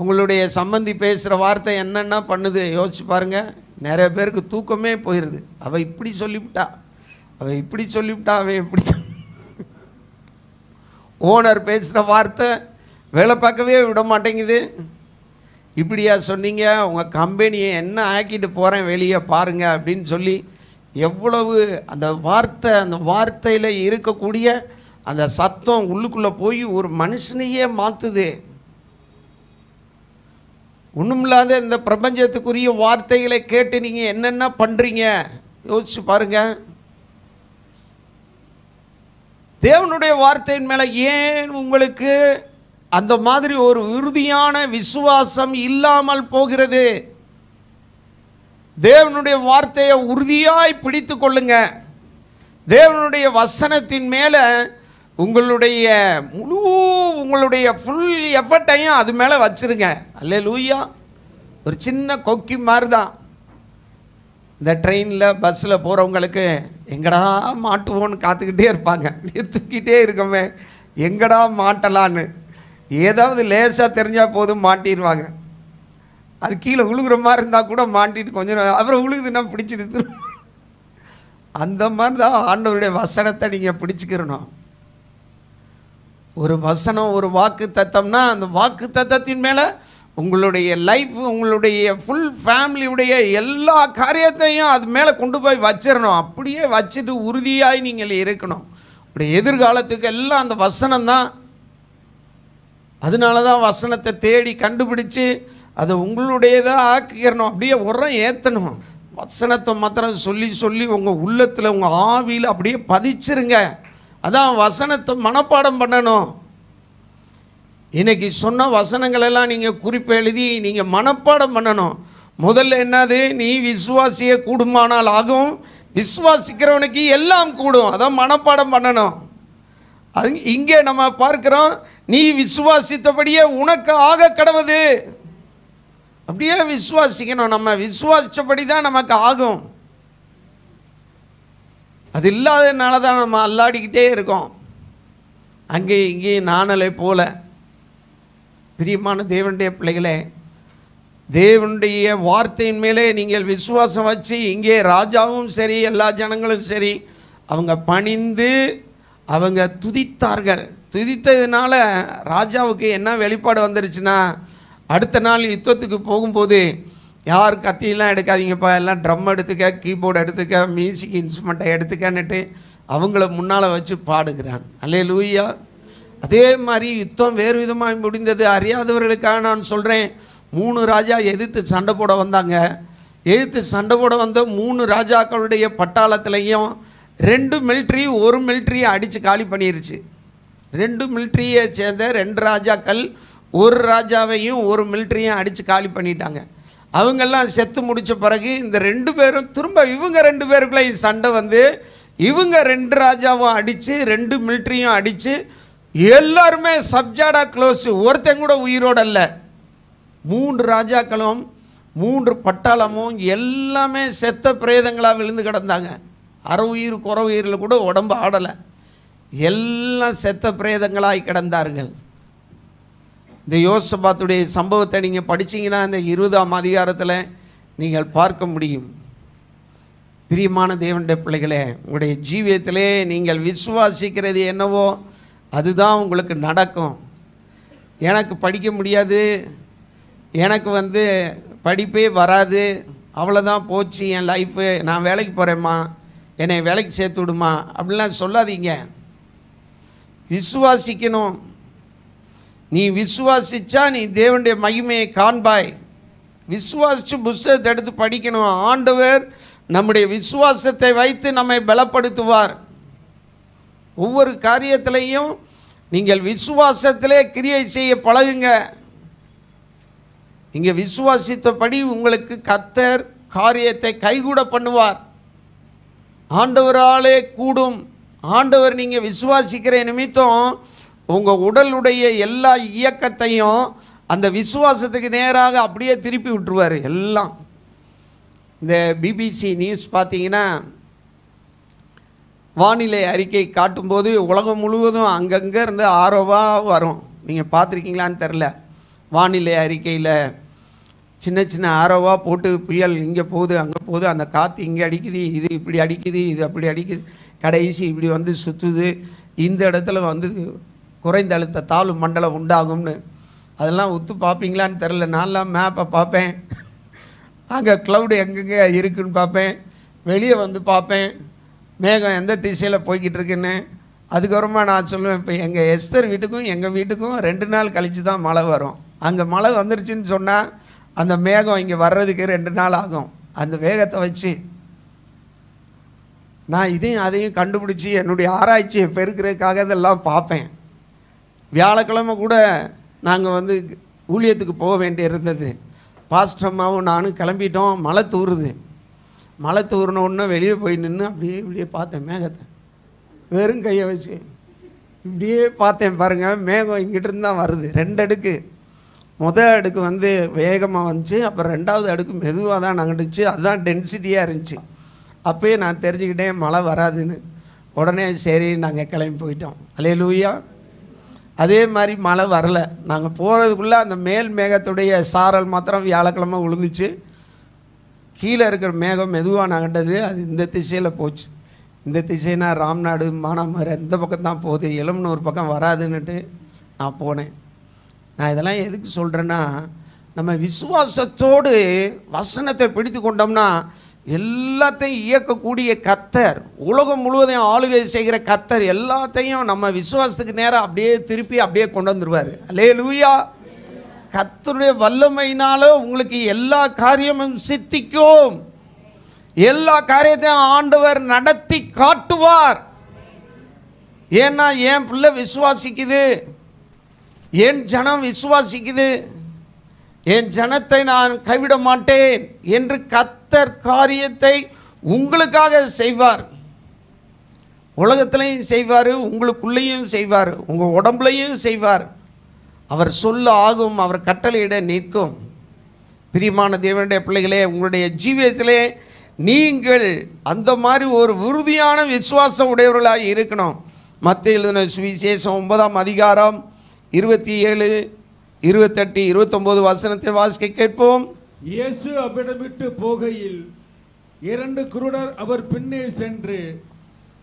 உங்களுடைய சம்மந்தி பேசுகிற வார்த்தை என்னென்ன பண்ணுது யோசிச்சு பாருங்கள் நிறைய பேருக்கு தூக்கமே போயிடுது அவள் இப்படி சொல்லிவிட்டா அவள் இப்படி சொல்லிவிட்டா அவன் எப்படி ஓனர் பேசுகிற வார்த்தை வேலை பார்க்கவே விட மாட்டேங்குது இப்படியா சொன்னீங்க உங்கள் கம்பெனியை என்ன ஆக்கிட்டு போகிறேன் வெளியே பாருங்கள் அப்படின்னு சொல்லி எவ்வளவு அந்த வார்த்தை அந்த வார்த்தையில் இருக்கக்கூடிய அந்த சத்தம் உள்ளுக்குள்ளே போய் ஒரு மனுஷனையே மாற்றுது ஒன்றுமில்லாத இந்த பிரபஞ்சத்துக்குரிய வார்த்தைகளை கேட்டு நீங்கள் என்னென்ன பண்ணுறீங்க யோசிச்சு பாருங்க தேவனுடைய வார்த்தையின் மேலே ஏன் உங்களுக்கு அந்த மாதிரி ஒரு உறுதியான விசுவாசம் இல்லாமல் போகிறது தேவனுடைய வார்த்தையை உறுதியாய் பிடித்து கொள்ளுங்க தேவனுடைய வசனத்தின் மேலே உங்களுடைய முழு உங்களுடைய ஃபுல் எஃபர்ட்டையும் அது மேலே வச்சுருங்க அல்ல லூயா ஒரு சின்ன கொக்கி மாதிரி தான் இந்த ட்ரெயினில் பஸ்ஸில் போகிறவங்களுக்கு எங்கடா மாட்டுவோன்னு காத்துக்கிட்டே இருப்பாங்க தூக்கிட்டே இருக்கோமே எங்கடா மாட்டலான்னு ஏதாவது லேசாக தெரிஞ்சால் போதும் மாட்டிடுவாங்க அது கீழே உழுகுற மாதிரி இருந்தால் கூட மாட்டிட்டு கொஞ்சம் அப்புறம் உழுகுதுன்னா பிடிச்சிட்டு அந்த மாதிரி தான் ஆண்டவருடைய வசனத்தை நீங்கள் பிடிச்சிக்கிறணும் ஒரு வசனம் ஒரு வாக்கு தத்தம்னா அந்த வாக்கு தத்தத்தின் மேலே உங்களுடைய லைஃப் உங்களுடைய ஃபுல் ஃபேமிலியுடைய எல்லா காரியத்தையும் அது மேலே கொண்டு போய் வச்சிடணும் அப்படியே வச்சுட்டு உறுதியாய் நீங்கள் இருக்கணும் அப்படி எதிர்காலத்துக்கு எல்லாம் அந்த வசனம் தான் அதனால தான் வசனத்தை தேடி கண்டுபிடிச்சு அதை உங்களுடையதாக ஆக்கிக்கிறணும் அப்படியே உரம் ஏற்றணும் வசனத்தை மாத்திரம் சொல்லி சொல்லி உங்கள் உள்ளத்தில் உங்கள் ஆவியில் அப்படியே பதிச்சிருங்க அதான் வசனத்தை மனப்பாடம் பண்ணணும் இன்றைக்கி சொன்ன வசனங்களெல்லாம் நீங்கள் குறிப்பு எழுதி நீங்கள் மனப்பாடம் பண்ணணும் முதல்ல என்னது நீ விசுவாசிய கூடுமானால் ஆகும் விசுவாசிக்கிறவனுக்கு எல்லாம் கூடும் அதான் மனப்பாடம் பண்ணணும் அது இங்கே நம்ம பார்க்குறோம் நீ விசுவாசித்தபடியே உனக்கு ஆக கடவுது அப்படியே விசுவாசிக்கணும் நம்ம விசுவாசித்தபடி தான் நமக்கு ஆகும் அது இல்லாததுனால தான் நம்ம அல்லாடிக்கிட்டே இருக்கோம் அங்கேயும் இங்கேயும் நானலை போல பிரியமான தேவனுடைய பிள்ளைகளே தேவனுடைய வார்த்தையின் மேலே நீங்கள் விசுவாசம் வச்சு இங்கே ராஜாவும் சரி எல்லா ஜனங்களும் சரி அவங்க பணிந்து அவங்க துதித்தார்கள் துதித்ததுனால ராஜாவுக்கு என்ன வெளிப்பாடு வந்துருச்சுன்னா அடுத்த நாள் யுத்தத்துக்கு போகும்போது யாரும் கத்தியெல்லாம் எடுக்காதீங்கப்பா எல்லாம் ட்ரம் எடுத்துக்க கீபோர்டு எடுத்துக்க மியூசிக் இன்ஸ்ட்ருமெண்ட்டை எடுத்துக்கன்னுட்டு அவங்கள முன்னால் வச்சு பாடுகிறான் அல்லே லூயா அதே மாதிரி யுத்தம் வேறு விதமாக முடிந்தது அறியாதவர்களுக்காக நான் சொல்கிறேன் மூணு ராஜா எதிர்த்து சண்டை போட வந்தாங்க எதிர்த்து சண்டை போட வந்த மூணு ராஜாக்களுடைய பட்டாளத்துலேயும் ரெண்டு மில்ட்ரி ஒரு மில்ட்ரியை அடித்து காலி பண்ணிருச்சு ரெண்டு மில்ட்ரியை சேர்ந்த ரெண்டு ராஜாக்கள் ஒரு ராஜாவையும் ஒரு மில்ட்ரியும் அடித்து காலி பண்ணிட்டாங்க அவங்கெல்லாம் செத்து முடித்த பிறகு இந்த ரெண்டு பேரும் திரும்ப இவங்க ரெண்டு பேருக்குள்ளே சண்டை வந்து இவங்க ரெண்டு ராஜாவும் அடித்து ரெண்டு மில்ட்ரியும் அடித்து எல்லாருமே சப்ஜாடா க்ளோஸ் ஒருத்தங்க கூட உயிரோடு இல்லை மூன்று ராஜாக்களும் மூன்று பட்டாளமும் எல்லாமே செத்த பிரேதங்களாக விழுந்து கிடந்தாங்க அரை உயிர் குற உயிரில் கூட உடம்பு ஆடலை எல்லாம் செத்த பிரேதங்களாய் கிடந்தார்கள் இந்த யோசபாத்துடைய சம்பவத்தை நீங்கள் படிச்சிங்கன்னா இந்த இருபதாம் அதிகாரத்தில் நீங்கள் பார்க்க முடியும் பிரியமான தேவனுடைய பிள்ளைகளே உங்களுடைய ஜீவியத்திலே நீங்கள் விசுவாசிக்கிறது என்னவோ அதுதான் உங்களுக்கு நடக்கும் எனக்கு படிக்க முடியாது எனக்கு வந்து படிப்பே வராது அவ்வளோதான் போச்சு என் லைஃப்பு நான் வேலைக்கு போகிறேம்மா என்னை வேலைக்கு சேர்த்து விடுமா அப்படிலாம் சொல்லாதீங்க விசுவாசிக்கணும் நீ விசுவாசிச்சா நீ தேவனுடைய மகிமையை காண்பாய் விசுவாசித்து புஸ்தகத்தை எடுத்து படிக்கணும் ஆண்டவர் நம்முடைய விசுவாசத்தை வைத்து நம்மை பலப்படுத்துவார் ஒவ்வொரு காரியத்திலையும் நீங்கள் விசுவாசத்திலே கிரியை செய்ய பழகுங்க நீங்கள் விசுவாசித்தபடி உங்களுக்கு கத்தர் காரியத்தை கைகூட பண்ணுவார் ஆண்டவராலே கூடும் ஆண்டவர் நீங்கள் விசுவாசிக்கிற நிமித்தம் உங்கள் உடலுடைய எல்லா இயக்கத்தையும் அந்த விசுவாசத்துக்கு நேராக அப்படியே திருப்பி விட்டுருவார் எல்லாம் இந்த பிபிசி நியூஸ் பார்த்தீங்கன்னா வானிலை அறிக்கை காட்டும்போது உலகம் முழுவதும் அங்கங்கே இருந்து ஆரோவாக வரும் நீங்கள் பார்த்துருக்கீங்களான்னு தெரில வானிலை அறிக்கையில் சின்ன சின்ன ஆரோவாக போட்டு புயல் இங்கே போகுது அங்கே போகுது அந்த காற்று இங்கே அடிக்குது இது இப்படி அடிக்குது இது அப்படி அடிக்குது கடைசி இப்படி வந்து சுற்றுது இந்த இடத்துல வந்து குறைந்த அழுத்த தாழ்வு மண்டலம் உண்டாகும்னு அதெல்லாம் ஒத்து பார்ப்பீங்களான்னு தெரில நான்லாம் மேப்பை பார்ப்பேன் அங்கே க்ளவுடு எங்கெங்கே இருக்குன்னு பார்ப்பேன் வெளியே வந்து பார்ப்பேன் மேகம் எந்த திசையில் போய்கிட்டு இருக்குன்னு அதுக்கப்புறமா நான் சொல்லுவேன் இப்போ எங்கள் எஸ்தர் வீட்டுக்கும் எங்கள் வீட்டுக்கும் ரெண்டு நாள் கழித்து தான் மழை வரும் அங்கே மழை வந்துருச்சுன்னு சொன்னால் அந்த மேகம் இங்கே வர்றதுக்கு ரெண்டு நாள் ஆகும் அந்த வேகத்தை வச்சு நான் இதையும் அதையும் கண்டுபிடிச்சி என்னுடைய ஆராய்ச்சியை பெருக்கிறதுக்காக இதெல்லாம் பார்ப்பேன் வியாழக்கிழமை கூட நாங்கள் வந்து ஊழியத்துக்கு போக வேண்டி இருந்தது பாஸ்டம்மாவும் நானும் கிளம்பிட்டோம் மழை தூறுது மழை தூறின வெளியே போய் நின்று அப்படியே இப்படியே பார்த்தேன் மேகத்தை வெறும் கையை வச்சு இப்படியே பார்த்தேன் பாருங்கள் மேகம் இங்கிட்டிருந்து தான் வருது ரெண்டு அடுக்கு முதல் அடுக்கு வந்து வேகமாக வந்துச்சு அப்புறம் ரெண்டாவது அடுக்கு மெதுவாக தான் நகண்டுச்சு அதுதான் டென்சிட்டியாக இருந்துச்சு அப்போயே நான் தெரிஞ்சுக்கிட்டேன் மழை வராதுன்னு உடனே சரி நாங்கள் கிளம்பி போயிட்டோம் அலையலூயா அதே மாதிரி மழை வரல நாங்கள் போகிறதுக்குள்ளே அந்த மேல் மேகத்துடைய சாரல் மாத்திரம் வியாழக்கிழமை விழுந்துச்சு கீழே இருக்கிற மேகம் மெதுவாக நகண்டது அது இந்த திசையில் போச்சு இந்த திசைனா ராம்நாடு மானாமர் இந்த பக்கம் தான் போகுது இளம்னூர் பக்கம் வராதுன்னுட்டு நான் போனேன் நான் இதெல்லாம் எதுக்கு சொல்கிறேன்னா நம்ம விசுவாசத்தோடு வசனத்தை பிடித்து கொண்டோம்னா எல்லாத்தையும் இயக்கக்கூடிய கத்தர் உலகம் முழுவதையும் ஆளுகை செய்கிற கத்தர் எல்லாத்தையும் நம்ம விசுவாசத்துக்கு நேரம் அப்படியே திருப்பி அப்படியே கொண்டு வந்துடுவார் லே லூயா கத்தருடைய வல்லமையினால உங்களுக்கு எல்லா காரியமும் சித்திக்கும் எல்லா காரியத்தையும் ஆண்டவர் நடத்தி காட்டுவார் ஏன்னா என் பிள்ளை விசுவாசிக்குது என் ஜனம் விசுவாசிக்குது என் ஜனத்தை நான் கைவிட மாட்டேன் என்று கத்தர் காரியத்தை உங்களுக்காக செய்வார் உலகத்திலையும் செய்வார் உங்களுக்குள்ளேயும் செய்வார் உங்கள் உடம்புலையும் செய்வார் அவர் சொல்ல ஆகும் அவர் கட்டளையிட நிற்கும் பிரியமான தேவனுடைய பிள்ளைகளே உங்களுடைய ஜீவியத்திலே நீங்கள் அந்த மாதிரி ஒரு உறுதியான விசுவாச உடையவர்களாக இருக்கணும் மத்திய எழுதின சுவிசேஷம் ஒன்பதாம் அதிகாரம் இருபத்தி ஏழு இருபத்தெட்டு இருபத்தொம்போது வசனத்தை வாசிக்க கேட்போம் இயேசு அவரிடம் போகையில் இரண்டு குருடர் அவர் பின்னே சென்று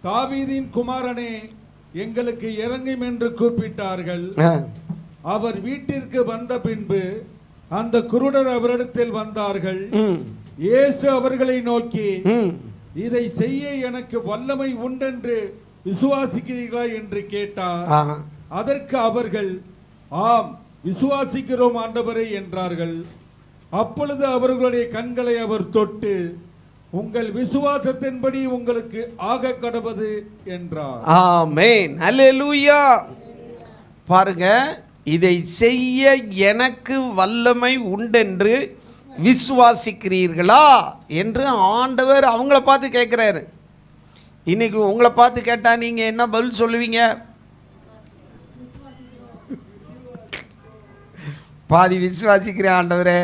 தாவீதின் குமாரனே எங்களுக்கு இறங்கும் என்று கூப்பிட்டார்கள் அவர் வீட்டிற்கு வந்த பின்பு அந்த குருடர் அவரிடத்தில் வந்தார்கள் இயேசு அவர்களை நோக்கி இதை செய்ய எனக்கு வல்லமை உண்டென்று விசுவாசிக்கிறீர்களா என்று கேட்டார் அதற்கு அவர்கள் ஆம் விசுவாசிக்கிறோம் ஆண்டவரே என்றார்கள் அப்பொழுது அவர்களுடைய கண்களை அவர் தொட்டு உங்கள் விசுவாசத்தின்படி உங்களுக்கு ஆக கடவுது என்றார் ஆமேன் ஹalleluya பாருங்க இதை செய்ய எனக்கு வல்லமை உண்டென்று விசுவாசிக்கிறீர்களா என்று ஆண்டவர் அவங்கள பார்த்து கேட்குறாரு இன்றைக்கி உங்களை பார்த்து கேட்டால் நீங்கள் என்ன பதில் சொல்லுவீங்க பாதி விசுவாசிக்கிறேன் ஆண்டவரே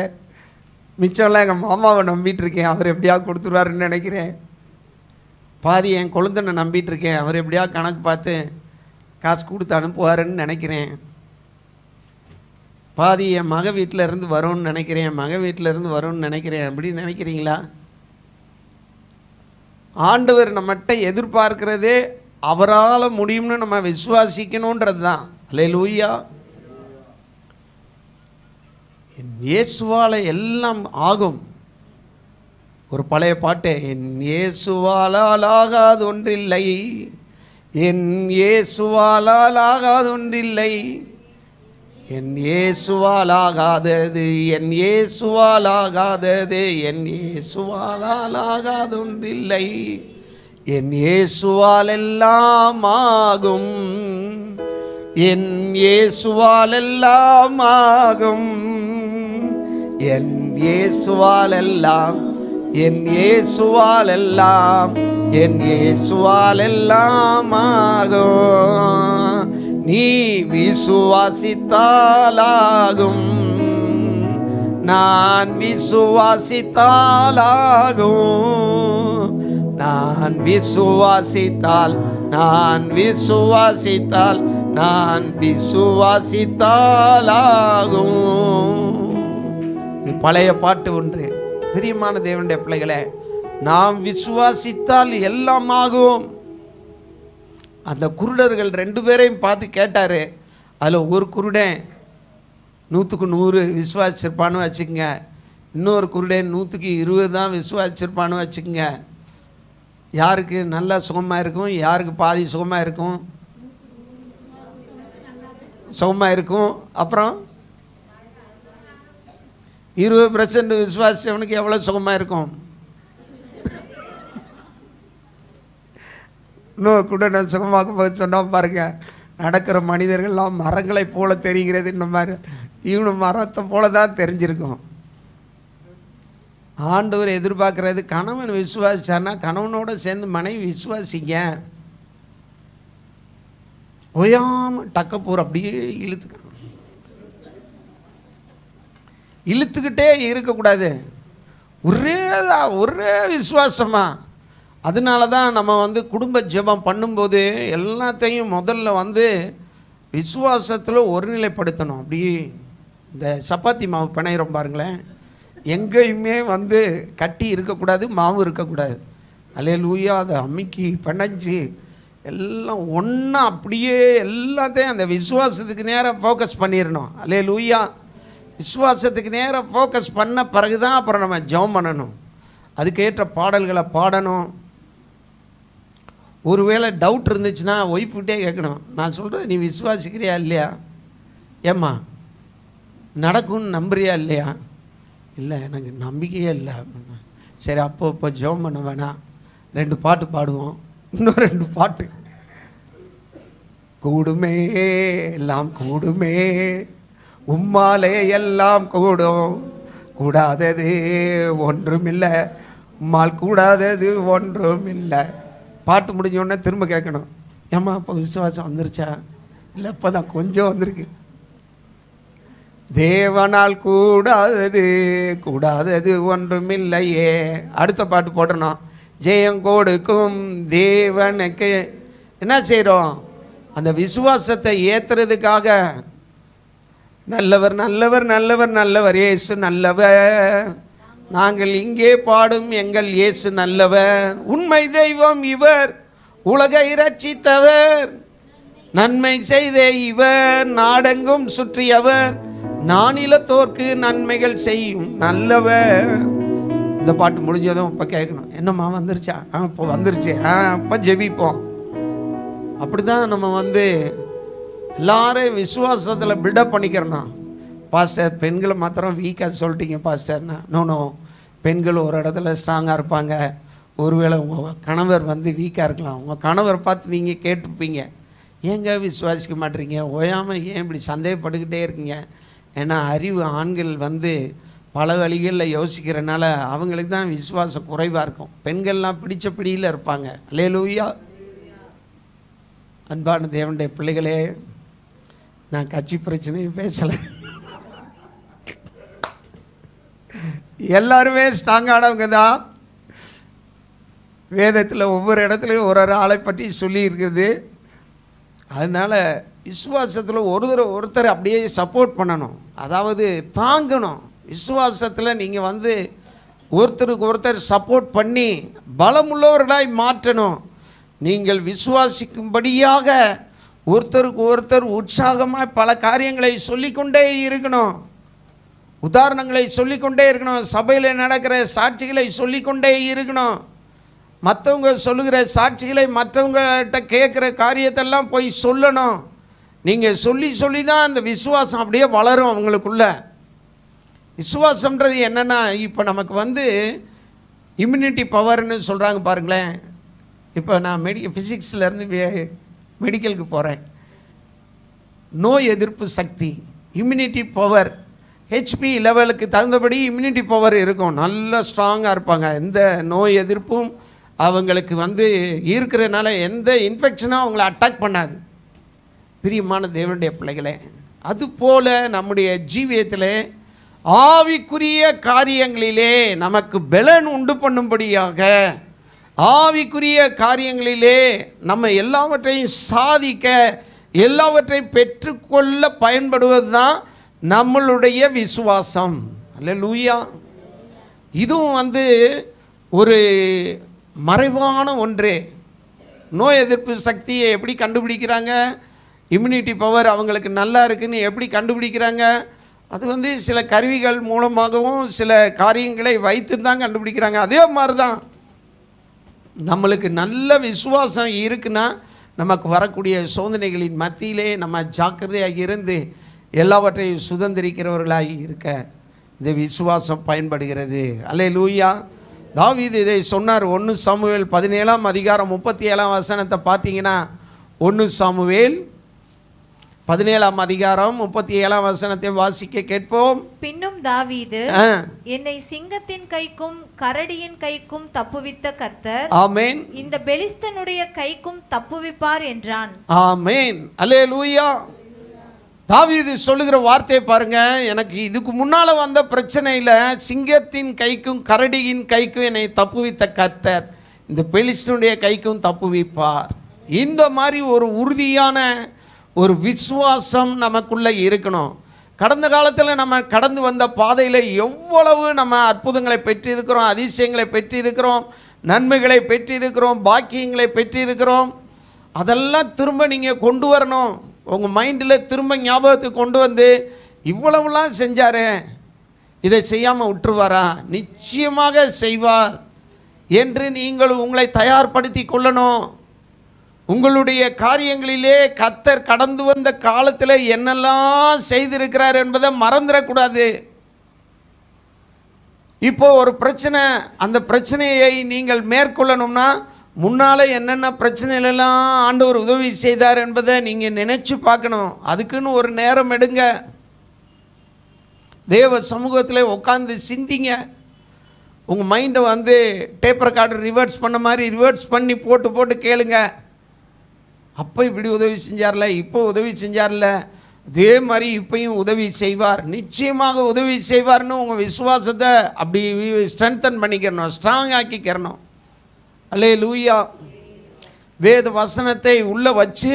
மிச்சம்லாம் எங்கள் மாமாவை நம்பிட்டுருக்கேன் அவர் எப்படியா கொடுத்துருவாருன்னு நினைக்கிறேன் பாதி என் கொழுந்தனை நம்பிட்டுருக்கேன் அவர் எப்படியா கணக்கு பார்த்து காசு கொடுத்து அனுப்புவாருன்னு நினைக்கிறேன் பாதி என் மக வீட்டில் இருந்து வரும்னு நினைக்கிறேன் என் மக வீட்டில் இருந்து வரும்னு நினைக்கிறேன் அப்படின்னு நினைக்கிறீங்களா ஆண்டவர் நம்மகிட்ட எதிர்பார்க்கிறதே அவரால் முடியும்னு நம்ம விசுவாசிக்கணுன்றது தான் அல்ல லூயா இயேசுவால் எல்லாம் ஆகும் ஒரு பழைய பாட்டு என் இயேசுவாலால் ஆகாது ஒன்றில்லை என் இயேசுவாலால் ஆகாது ஒன்றில்லை என் இயேசுவால் ஆகாதது என் இயேசுவால் ஆகாதது என் இயேசுவாலால் ஆகாது ஒன்றில்லை என் இயேசுவால் எல்லாம் ஆகும் என் இயேசுவால் எல்லாம் ஆகும் என் இயேசுவாலெல்லாம் என் இயேசுவாலெல்லாம் என் இயேசுவாலெல்லாம் ஆகும் நீ விசுவாசித்தாலாகும் நான் விசுவாசித்தாலாகும் நான் விசுவாசித்தால் நான் விசுவாசித்தால் நான் விசுவாசித்தாலாகும் பழைய பாட்டு ஒன்று பிரியமான தேவனுடைய பிள்ளைகளை நாம் விசுவாசித்தால் எல்லாம் ஆகும் அந்த குருடர்கள் ரெண்டு பேரையும் பார்த்து கேட்டார் அதில் ஒரு குருடன் நூற்றுக்கு நூறு விசுவாசிச்சிருப்பான்னு வச்சுக்கோங்க இன்னொரு குருடன் நூற்றுக்கு இருபது தான் விசுவாசிச்சிருப்பான்னு வச்சுக்கோங்க யாருக்கு நல்லா சுகமாக இருக்கும் யாருக்கு பாதி சுகமாக இருக்கும் சுகமாக இருக்கும் அப்புறம் இருபது பர்சன்ட் விசுவாசியவனுக்கு எவ்வளோ சுகமாக இருக்கும் இன்னும் கூட நான் சுகமாக்க போக சொன்னால் பாருங்கள் நடக்கிற மனிதர்கள்லாம் மரங்களை போல தெரிகிறது இந்த மாதிரி இவனு மரத்தை போல தான் தெரிஞ்சிருக்கும் ஆண்டவர் எதிர்பார்க்கறது கணவன் விசுவாசிச்சார்னா கணவனோட சேர்ந்து மனைவி விசுவாசிங்க ஒயாமல் டக்கப்பூர் அப்படியே இழுத்துக்கணும் இழுத்துக்கிட்டே இருக்கக்கூடாது ஒரே ஒரே விசுவாசமாக அதனால தான் நம்ம வந்து குடும்ப ஜெபம் பண்ணும்போது எல்லாத்தையும் முதல்ல வந்து விசுவாசத்தில் ஒருநிலைப்படுத்தணும் அப்படி இந்த சப்பாத்தி மாவு பிணையிறோம் பாருங்களேன் எங்கேயுமே வந்து கட்டி இருக்கக்கூடாது மாவு இருக்கக்கூடாது லூயா அதை அமுக்கி பிணைஞ்சி எல்லாம் ஒன்றா அப்படியே எல்லாத்தையும் அந்த விசுவாசத்துக்கு நேராக ஃபோக்கஸ் பண்ணிடணும் அலே லூயா விசுவாசத்துக்கு நேரம் ஃபோக்கஸ் பண்ண பிறகு தான் அப்புறம் நம்ம ஜெபம் பண்ணணும் அதுக்கேற்ற பாடல்களை பாடணும் ஒருவேளை டவுட் இருந்துச்சுன்னா ஒய்ஃப்கிட்டே கேட்கணும் நான் சொல்கிறது நீ விசுவாசிக்கிறியா இல்லையா ஏம்மா நடக்கும்னு நம்புறியா இல்லையா இல்லை எனக்கு நம்பிக்கையே இல்லை சரி அப்போ இப்போ ஜெபம் பண்ண வேணாம் ரெண்டு பாட்டு பாடுவோம் இன்னும் ரெண்டு பாட்டு கூடுமே எல்லாம் கூடுமே உம்மாலே எல்லாம் கூடும் கூடாதது ஒன்றுமில்லை உம்மால் கூடாதது ஒன்றும் இல்லை பாட்டு முடிஞ்சோடனே திரும்ப கேட்கணும் ஏம்மா இப்போ விசுவாசம் வந்துருச்சா இல்லை இப்போ தான் கொஞ்சம் வந்திருக்கு தேவனால் கூடாதது கூடாதது ஒன்றும் இல்லையே அடுத்த பாட்டு போடணும் ஜெயம் கொடுக்கும் தேவனுக்கு என்ன செய்கிறோம் அந்த விசுவாசத்தை ஏற்றுறதுக்காக நல்லவர் நல்லவர் நல்லவர் நல்லவர் ஏசு நல்லவர் நாங்கள் இங்கே பாடும் எங்கள் இயேசு நல்லவர் உண்மை தெய்வம் இவர் உலகை தவர் நன்மை செய்த இவர் நாடெங்கும் சுற்றியவர் நானிலத்தோர்க்கு நன்மைகள் செய்யும் நல்லவர் இந்த பாட்டு முடிஞ்சதும் இப்போ கேட்கணும் என்னம்மா வந்துருச்சா ஆ இப்போ வந்துருச்சு ஆ இப்போ ஜெபிப்போம் அப்படிதான் நம்ம வந்து எல்லாரையும் விசுவாசத்தில் பில்டப் பண்ணிக்கிறேன்னா பாஸ்டர் பெண்களை மாத்திரம் வீக்காக சொல்லிட்டீங்க பாஸ்டர்னா நோ பெண்கள் ஒரு இடத்துல ஸ்ட்ராங்காக இருப்பாங்க ஒருவேளை உங்கள் கணவர் வந்து வீக்காக இருக்கலாம் உங்கள் கணவர் பார்த்து நீங்கள் கேட்டுப்பீங்க ஏங்க விசுவாசிக்க மாட்டீங்க ஓயாமல் ஏன் இப்படி சந்தேகப்பட்டுக்கிட்டே இருக்கீங்க ஏன்னா அறிவு ஆண்கள் வந்து பல வழிகளில் யோசிக்கிறனால அவங்களுக்கு தான் விசுவாசம் குறைவாக இருக்கும் பெண்கள்லாம் பிடிச்ச பிடியில் இருப்பாங்க லே லூயா அன்பான தேவனுடைய பிள்ளைகளே நான் கட்சி பிரச்சனையும் பேசலை எல்லாருமே ஸ்ட்ராங்கானவங்க தான் வேதத்தில் ஒவ்வொரு இடத்துலையும் ஒரு ஒரு ஆளை பற்றி சொல்லியிருக்குது அதனால் விசுவாசத்தில் ஒருத்தர் ஒருத்தர் அப்படியே சப்போர்ட் பண்ணணும் அதாவது தாங்கணும் விசுவாசத்தில் நீங்கள் வந்து ஒருத்தருக்கு ஒருத்தர் சப்போர்ட் பண்ணி பலமுள்ளவர்களாய் மாற்றணும் நீங்கள் விசுவாசிக்கும்படியாக ஒருத்தருக்கு ஒருத்தர் உற்சாகமாக பல காரியங்களை சொல்லிக்கொண்டே இருக்கணும் உதாரணங்களை சொல்லிக்கொண்டே இருக்கணும் சபையில் நடக்கிற சாட்சிகளை சொல்லிக்கொண்டே இருக்கணும் மற்றவங்க சொல்லுகிற சாட்சிகளை மற்றவங்கள்ட்ட கேட்குற காரியத்தெல்லாம் போய் சொல்லணும் நீங்கள் சொல்லி சொல்லி தான் அந்த விசுவாசம் அப்படியே வளரும் அவங்களுக்குள்ள விசுவாசம்ன்றது என்னென்னா இப்போ நமக்கு வந்து இம்யூனிட்டி பவர்னு சொல்கிறாங்க பாருங்களேன் இப்போ நான் மெடிக்கல் ஃபிசிக்ஸ்லேருந்து மெடிக்கலுக்கு போகிறேன் நோய் எதிர்ப்பு சக்தி இம்யூனிட்டி பவர் ஹெச்பி லெவலுக்கு தகுந்தபடி இம்யூனிட்டி பவர் இருக்கும் நல்லா ஸ்ட்ராங்காக இருப்பாங்க எந்த நோய் எதிர்ப்பும் அவங்களுக்கு வந்து இருக்கிறனால எந்த இன்ஃபெக்ஷனும் அவங்கள அட்டாக் பண்ணாது பிரியமான தேவனுடைய பிள்ளைகளே அதுபோல் நம்முடைய ஜீவியத்தில் ஆவிக்குரிய காரியங்களிலே நமக்கு பலன் உண்டு பண்ணும்படியாக ஆவிக்குரிய காரியங்களிலே நம்ம எல்லாவற்றையும் சாதிக்க எல்லாவற்றையும் பெற்றுக்கொள்ள பயன்படுவது தான் நம்மளுடைய விசுவாசம் அல்ல லூயா இதுவும் வந்து ஒரு மறைவான ஒன்று நோய் எதிர்ப்பு சக்தியை எப்படி கண்டுபிடிக்கிறாங்க இம்யூனிட்டி பவர் அவங்களுக்கு நல்லா இருக்குன்னு எப்படி கண்டுபிடிக்கிறாங்க அது வந்து சில கருவிகள் மூலமாகவும் சில காரியங்களை வைத்து தான் கண்டுபிடிக்கிறாங்க அதே மாதிரி தான் நம்மளுக்கு நல்ல விசுவாசம் இருக்குன்னா நமக்கு வரக்கூடிய சோதனைகளின் மத்தியிலே நம்ம ஜாக்கிரதையாக இருந்து எல்லாவற்றையும் சுதந்திரிக்கிறவர்களாகி இருக்க இந்த விசுவாசம் பயன்படுகிறது அல்லே லூயா தாவீது இதை சொன்னார் ஒன்று சாமுவேல் பதினேழாம் அதிகாரம் முப்பத்தி ஏழாம் வசனத்தை பார்த்தீங்கன்னா ஒன்று சாமுவேல் பதினேழாம் அதிகாரம் முப்பத்தி ஏழாம் வசனத்தை வாசிக்க கேட்போம் பின்னும் தாவீது என்னை சிங்கத்தின் கைக்கும் கரடியின் கைக்கும் தப்புவித்த கர்த்தர் ஆமேன் இந்த பெலிஸ்தனுடைய கைக்கும் தப்புவிப்பார் என்றான் ஆமேன் அலே லூயா தாவீது சொல்லுகிற வார்த்தையை பாருங்க எனக்கு இதுக்கு முன்னால் வந்த பிரச்சனையில் சிங்கத்தின் கைக்கும் கரடியின் கைக்கும் என்னை தப்புவித்த கர்த்தர் இந்த பெலிஸ்தனுடைய கைக்கும் தப்புவிப்பார் இந்த மாதிரி ஒரு உறுதியான ஒரு விசுவாசம் நமக்குள்ளே இருக்கணும் கடந்த காலத்தில் நம்ம கடந்து வந்த பாதையில் எவ்வளவு நம்ம அற்புதங்களை பெற்றிருக்கிறோம் அதிசயங்களை பெற்றிருக்கிறோம் நன்மைகளை பெற்றிருக்கிறோம் பாக்கியங்களை பெற்றிருக்கிறோம் அதெல்லாம் திரும்ப நீங்கள் கொண்டு வரணும் உங்கள் மைண்டில் திரும்ப ஞாபகத்துக்கு கொண்டு வந்து இவ்வளவுலாம் செஞ்சார் இதை செய்யாமல் விட்டுருவாரா நிச்சயமாக செய்வார் என்று நீங்கள் உங்களை தயார்படுத்தி கொள்ளணும் உங்களுடைய காரியங்களிலே கத்தர் கடந்து வந்த காலத்தில் என்னெல்லாம் செய்திருக்கிறார் என்பதை மறந்துடக்கூடாது இப்போ ஒரு பிரச்சனை அந்த பிரச்சனையை நீங்கள் மேற்கொள்ளணும்னா முன்னால் என்னென்ன பிரச்சனைகளெல்லாம் ஆண்டவர் உதவி செய்தார் என்பதை நீங்கள் நினச்சி பார்க்கணும் அதுக்குன்னு ஒரு நேரம் எடுங்க தேவ சமூகத்தில் உட்காந்து சிந்திங்க உங்கள் மைண்டை வந்து டேப்பர் கார்டு ரிவர்ஸ் பண்ண மாதிரி ரிவர்ஸ் பண்ணி போட்டு போட்டு கேளுங்கள் அப்போ இப்படி உதவி செஞ்சார்ல இப்போ உதவி செஞ்சார்ல இதே மாதிரி இப்பையும் உதவி செய்வார் நிச்சயமாக உதவி செய்வார்னு உங்கள் விசுவாசத்தை அப்படி ஸ்ட்ரென்தன் பண்ணிக்கிறணும் ஸ்ட்ராங் ஆக்கிக்கிறணும் அல்லே லூயா வேத வசனத்தை உள்ளே வச்சு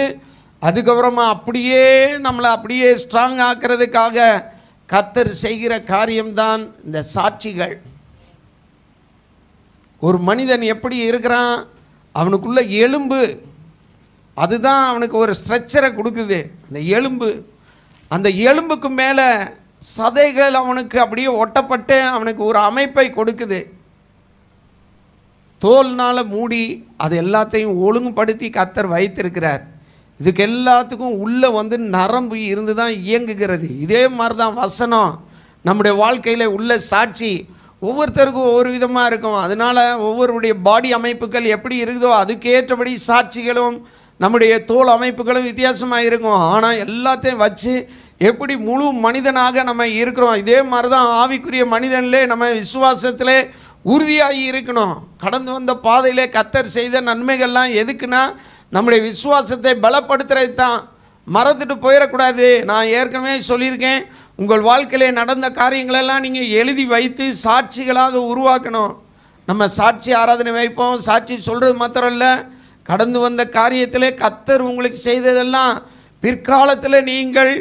அதுக்கப்புறமா அப்படியே நம்மளை அப்படியே ஸ்ட்ராங் ஆக்கிறதுக்காக கத்தர் செய்கிற காரியம்தான் இந்த சாட்சிகள் ஒரு மனிதன் எப்படி இருக்கிறான் அவனுக்குள்ள எலும்பு அதுதான் அவனுக்கு ஒரு ஸ்ட்ரக்சரை கொடுக்குது அந்த எலும்பு அந்த எலும்புக்கு மேலே சதைகள் அவனுக்கு அப்படியே ஒட்டப்பட்டு அவனுக்கு ஒரு அமைப்பை கொடுக்குது தோல்னால் மூடி அது எல்லாத்தையும் ஒழுங்குபடுத்தி கத்தர் வைத்திருக்கிறார் இதுக்கு எல்லாத்துக்கும் உள்ளே வந்து நரம்பு இருந்து தான் இயங்குகிறது இதே மாதிரி தான் வசனம் நம்முடைய வாழ்க்கையில் உள்ள சாட்சி ஒவ்வொருத்தருக்கும் ஒவ்வொரு விதமாக இருக்கும் அதனால் ஒவ்வொருடைய பாடி அமைப்புகள் எப்படி இருக்குதோ அதுக்கேற்றபடி சாட்சிகளும் நம்முடைய தோல் அமைப்புகளும் வித்தியாசமாக இருக்கும் ஆனால் எல்லாத்தையும் வச்சு எப்படி முழு மனிதனாக நம்ம இருக்கிறோம் இதே மாதிரி தான் ஆவிக்குரிய மனிதனிலே நம்ம விசுவாசத்திலே உறுதியாகி இருக்கணும் கடந்து வந்த பாதையிலே கத்தர் செய்த நன்மைகள்லாம் எதுக்குன்னா நம்முடைய விசுவாசத்தை பலப்படுத்துறது தான் மறந்துட்டு போயிடக்கூடாது நான் ஏற்கனவே சொல்லியிருக்கேன் உங்கள் வாழ்க்கையிலே நடந்த காரியங்களெல்லாம் நீங்கள் எழுதி வைத்து சாட்சிகளாக உருவாக்கணும் நம்ம சாட்சி ஆராதனை வைப்போம் சாட்சி சொல்கிறது மாத்திரம் இல்லை கடந்து வந்த காரியத்திலே கத்தர் உங்களுக்கு செய்ததெல்லாம் பிற்காலத்தில் நீங்கள்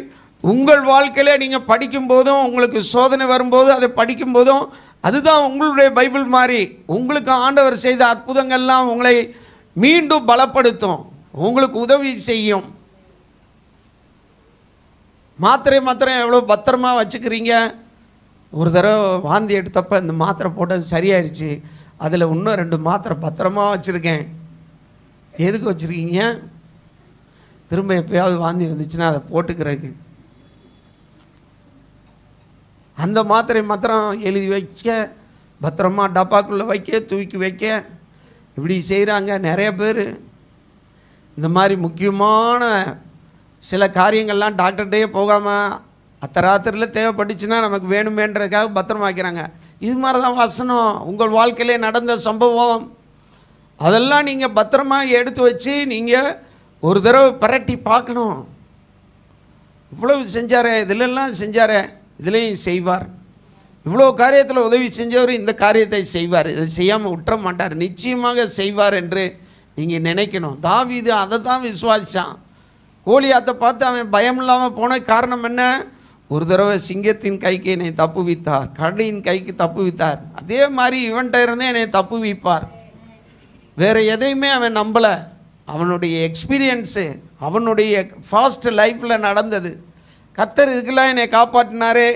உங்கள் வாழ்க்கையில் நீங்கள் படிக்கும்போதும் உங்களுக்கு சோதனை வரும்போது அதை படிக்கும் போதும் அதுதான் உங்களுடைய பைபிள் மாதிரி உங்களுக்கு ஆண்டவர் செய்த அற்புதங்கள்லாம் உங்களை மீண்டும் பலப்படுத்தும் உங்களுக்கு உதவி செய்யும் மாத்திரை மாத்திரை எவ்வளோ பத்திரமாக வச்சுக்கிறீங்க ஒரு தடவை வாந்தி எடுத்தப்போ இந்த மாத்திரை போட்டது சரியாயிருச்சு அதில் இன்னும் ரெண்டு மாத்திரை பத்திரமாக வச்சுருக்கேன் எதுக்கு வச்சுருக்கீங்க திரும்ப எப்பயாவது வாந்தி வந்துச்சுன்னா அதை போட்டுக்கிறதுக்கு அந்த மாத்திரை மாத்திரம் எழுதி வைக்க பத்திரமா டப்பாக்குள்ளே வைக்க தூக்கி வைக்க இப்படி செய்கிறாங்க நிறைய பேர் இந்த மாதிரி முக்கியமான சில காரியங்கள்லாம் டாக்டர்கிட்டே போகாமல் ராத்திரியில் தேவைப்பட்டுச்சுன்னா நமக்கு வேணுமேன்றதுக்காக பத்திரமா வைக்கிறாங்க இது மாதிரி தான் வசனம் உங்கள் வாழ்க்கையிலே நடந்த சம்பவம் அதெல்லாம் நீங்கள் பத்திரமாக எடுத்து வச்சு நீங்கள் ஒரு தடவை பரட்டி பார்க்கணும் இவ்வளவு செஞ்சார் இதிலெல்லாம் செஞ்சார் இதுலேயும் செய்வார் இவ்வளோ காரியத்தில் உதவி செஞ்சவர் இந்த காரியத்தை செய்வார் இதை செய்யாமல் விட்டுற மாட்டார் நிச்சயமாக செய்வார் என்று நீங்கள் நினைக்கணும் தாவி இது அதை தான் விசுவாசித்தான் கோழி அதை பார்த்து அவன் பயம் இல்லாமல் போன காரணம் என்ன ஒரு தடவை சிங்கத்தின் கைக்கு என்னை தப்புவித்தார் கடையின் கைக்கு தப்புவித்தார் அதே மாதிரி இவன்கிட்ட இருந்தே என்னை தப்புவிப்பார் வேறு எதையுமே அவன் நம்பலை அவனுடைய எக்ஸ்பீரியன்ஸு அவனுடைய ஃபாஸ்ட் லைஃப்பில் நடந்தது கர்த்தர் இதுக்கெல்லாம் என்னை காப்பாற்றினாரே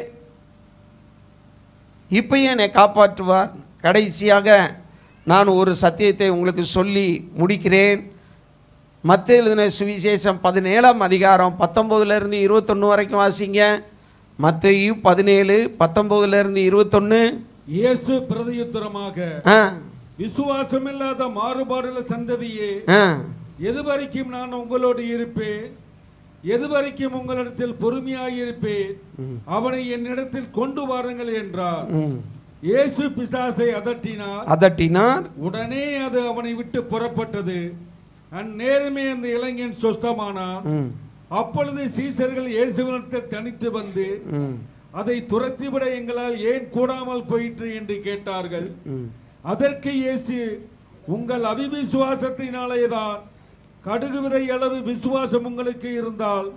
இப்பையும் என்னை காப்பாற்றுவார் கடைசியாக நான் ஒரு சத்தியத்தை உங்களுக்கு சொல்லி முடிக்கிறேன் மற்ற எழுதின சுவிசேஷம் பதினேழாம் அதிகாரம் பத்தொம்போதுலேருந்து இருபத்தொன்று வரைக்கும் வாசிங்க மத்தையும் பதினேழு பத்தொம்போதுலேருந்து இருபத்தொன்று இயேசு பிரதயுத்தரமாக விசுவாசமில்லாத மாறுபாடுள்ள சந்ததியே எதுவரைக்கும் நான் உங்களோடு இருப்பேன் எதுவரைக்கும் உங்களிடத்தில் பொறுமையாயிருப்பேன் அவனை என்னிடத்தில் கொண்டு வாருங்கள் என்றார் இயேசு பிசாசை அதட்டினார் அதட்டினார் உடனே அது அவனை விட்டு புறப்பட்டது அந்நேரமே அந்த இளைஞன் சொஸ்தமானான் அப்பொழுது சீசர்கள் இயேசுவினத்தில் தனித்து வந்து அதை துரத்திவிட எங்களால் ஏன் கூடாமல் போயிற்று என்று கேட்டார்கள் அதற்கு இயேசு உங்கள் அவிவிசுவாசத்தினாலேதான் கடுகு விதை அளவு விசுவாசம் உங்களுக்கு இருந்தால்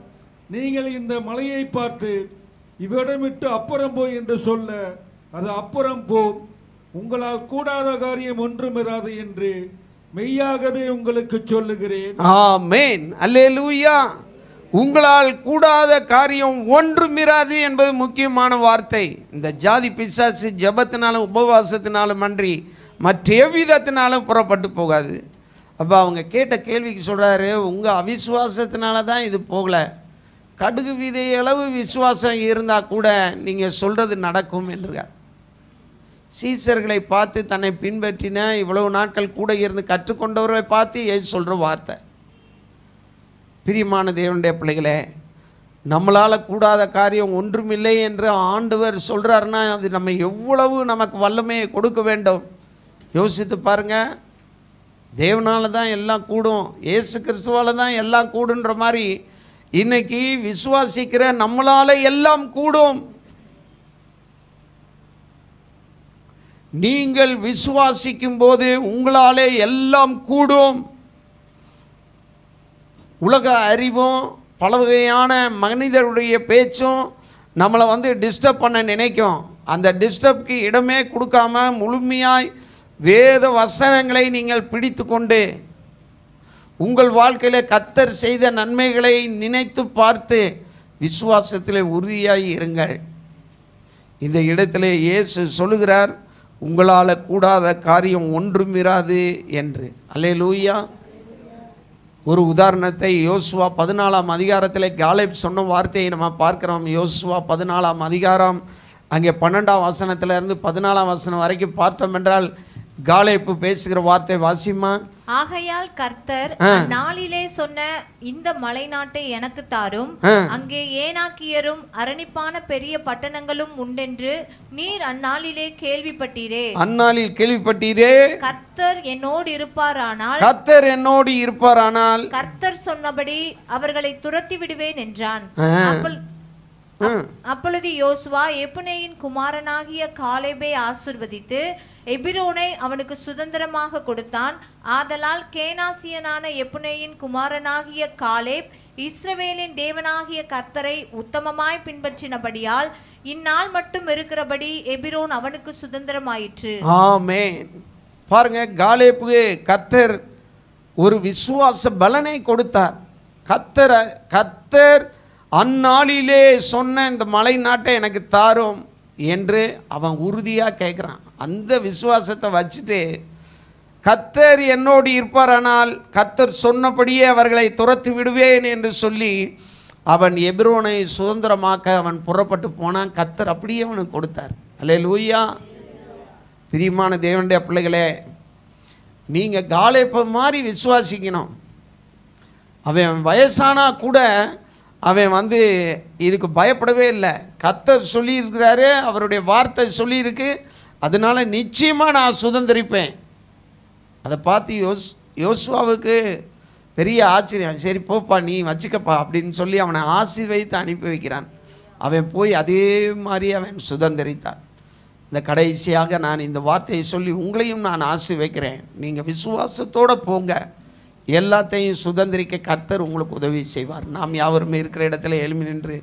நீங்கள் இந்த மலையை பார்த்து இவ்விடமிட்டு அப்புறம் போய் என்று சொல்ல அது அப்புறம் போம் உங்களால் கூடாத காரியம் ஒன்றும் இராது என்று மெய்யாகவே உங்களுக்கு சொல்லுகிறேன் ஆமேன் அல்லேலூயா உங்களால் கூடாத காரியம் ஒன்றும் இராது என்பது முக்கியமான வார்த்தை இந்த ஜாதி பிசாசு ஜபத்தினாலும் உபவாசத்தினாலும் அன்றி மற்ற எவ்விதத்தினாலும் புறப்பட்டு போகாது அப்போ அவங்க கேட்ட கேள்விக்கு சொல்கிறாரு உங்கள் அவிசுவாசத்தினால தான் இது போகலை கடுகு விதை அளவு விசுவாசம் இருந்தால் கூட நீங்கள் சொல்கிறது நடக்கும் என்றுகார் சீசர்களை பார்த்து தன்னை பின்பற்றின இவ்வளவு நாட்கள் கூட இருந்து கற்றுக்கொண்டவர்களை பார்த்து ஏ சொல்கிற வார்த்தை பிரியமான தேவனுடைய பிள்ளைகளே நம்மளால் கூடாத காரியம் ஒன்றுமில்லை என்று ஆண்டவர் சொல்கிறாருன்னா அது நம்ம எவ்வளவு நமக்கு வல்லமையை கொடுக்க வேண்டும் யோசித்து பாருங்கள் தேவனால் தான் எல்லாம் கூடும் ஏசு கிறிஸ்துவால் தான் எல்லாம் கூடுன்ற மாதிரி இன்னைக்கு விசுவாசிக்கிற நம்மளால் எல்லாம் கூடும் நீங்கள் விசுவாசிக்கும் போது உங்களாலே எல்லாம் கூடும் உலக அறிவும் பல வகையான மனிதருடைய பேச்சும் நம்மளை வந்து டிஸ்டர்ப் பண்ண நினைக்கும் அந்த டிஸ்டர்ப்க்கு இடமே கொடுக்காம முழுமையாய் வேத வசனங்களை நீங்கள் பிடித்து கொண்டு உங்கள் வாழ்க்கையில் கத்தர் செய்த நன்மைகளை நினைத்து பார்த்து விசுவாசத்தில் உறுதியாகி இருங்கள் இந்த இடத்துல இயேசு சொல்லுகிறார் உங்களால் கூடாத காரியம் ஒன்றும் இராது என்று அல்லே லூயா ஒரு உதாரணத்தை யோசுவா பதினாலாம் அதிகாரத்தில் காலேப் சொன்ன வார்த்தையை நம்ம பார்க்குறோம் யோசுவா பதினாலாம் அதிகாரம் அங்கே பன்னெண்டாம் வசனத்திலேருந்து பதினாலாம் வசனம் வரைக்கும் பார்த்தோம் என்றால் காலைப்பு பேசுகிற வார்த்தை வாசிமா ஆகையால் கர்த்தர் நாளிலே சொன்ன இந்த மலை நாட்டை எனக்கு தாரும் அங்கே ஏனாக்கியரும் அரணிப்பான பெரிய பட்டணங்களும் உண்டென்று நீர் அந்நாளிலே கேள்விப்பட்டீரே அந்நாளில் கேள்விப்பட்டீரே கர்த்தர் என்னோடு இருப்பாரானால் கர்த்தர் என்னோடு இருப்பாரானால் கர்த்தர் சொன்னபடி அவர்களை துரத்தி விடுவேன் என்றான் அப்பொழுது யோசுவா எப்புனேயின் குமாரனாகிய காலேபை ஆசிர்வதித்து எபிரோனை அவனுக்கு சுதந்திரமாக கொடுத்தான் ஆதலால் கேனாசியனான எப்புனேயின் குமாரனாகிய காலேப் இஸ்ரவேலின் தேவனாகிய கர்த்தரை உத்தமமாய் பின்பற்றினபடியால் இந்நாள் மட்டும் இருக்கிறபடி எபிரோன் அவனுக்கு சுதந்திரமாயிற்று ஆமே பாருங்க காலேப்பு கர்த்தர் ஒரு விசுவாச பலனை கொடுத்தார் கத்தரை கத்தர் அந்நாளிலே சொன்ன இந்த மலை நாட்டை எனக்கு தாரும் என்று அவன் உறுதியாக கேட்குறான் அந்த விசுவாசத்தை வச்சுட்டு கத்தர் என்னோடு இருப்பார் ஆனால் கத்தர் சொன்னபடியே அவர்களை துரத்து விடுவேன் என்று சொல்லி அவன் எபிரோனை சுதந்திரமாக்க அவன் புறப்பட்டு போனான் கத்தர் அப்படியே அவனுக்கு கொடுத்தார் அல்ல லூயா பிரியமான தேவனுடைய பிள்ளைகளே நீங்கள் காலைப்ப மாதிரி விசுவாசிக்கணும் அவன் வயசானா கூட அவன் வந்து இதுக்கு பயப்படவே இல்லை கத்தர் சொல்லியிருக்கிறாரு அவருடைய வார்த்தை சொல்லியிருக்கு அதனால் நிச்சயமாக நான் சுதந்திரிப்பேன் அதை பார்த்து யோஸ் யோசுவாவுக்கு பெரிய ஆச்சரியம் சரி போப்பா நீ வச்சுக்கப்பா அப்படின்னு சொல்லி அவனை ஆசீர்வதித்து அனுப்பி வைக்கிறான் அவன் போய் அதே மாதிரி அவன் சுதந்திரித்தான் இந்த கடைசியாக நான் இந்த வார்த்தையை சொல்லி உங்களையும் நான் ஆசி வைக்கிறேன் நீங்கள் விசுவாசத்தோடு போங்க எல்லாத்தையும் சுதந்திரிக்க கர்த்தர் உங்களுக்கு உதவி செய்வார் நாம் யாவருமே இருக்கிற இடத்துல எழுமி நின்று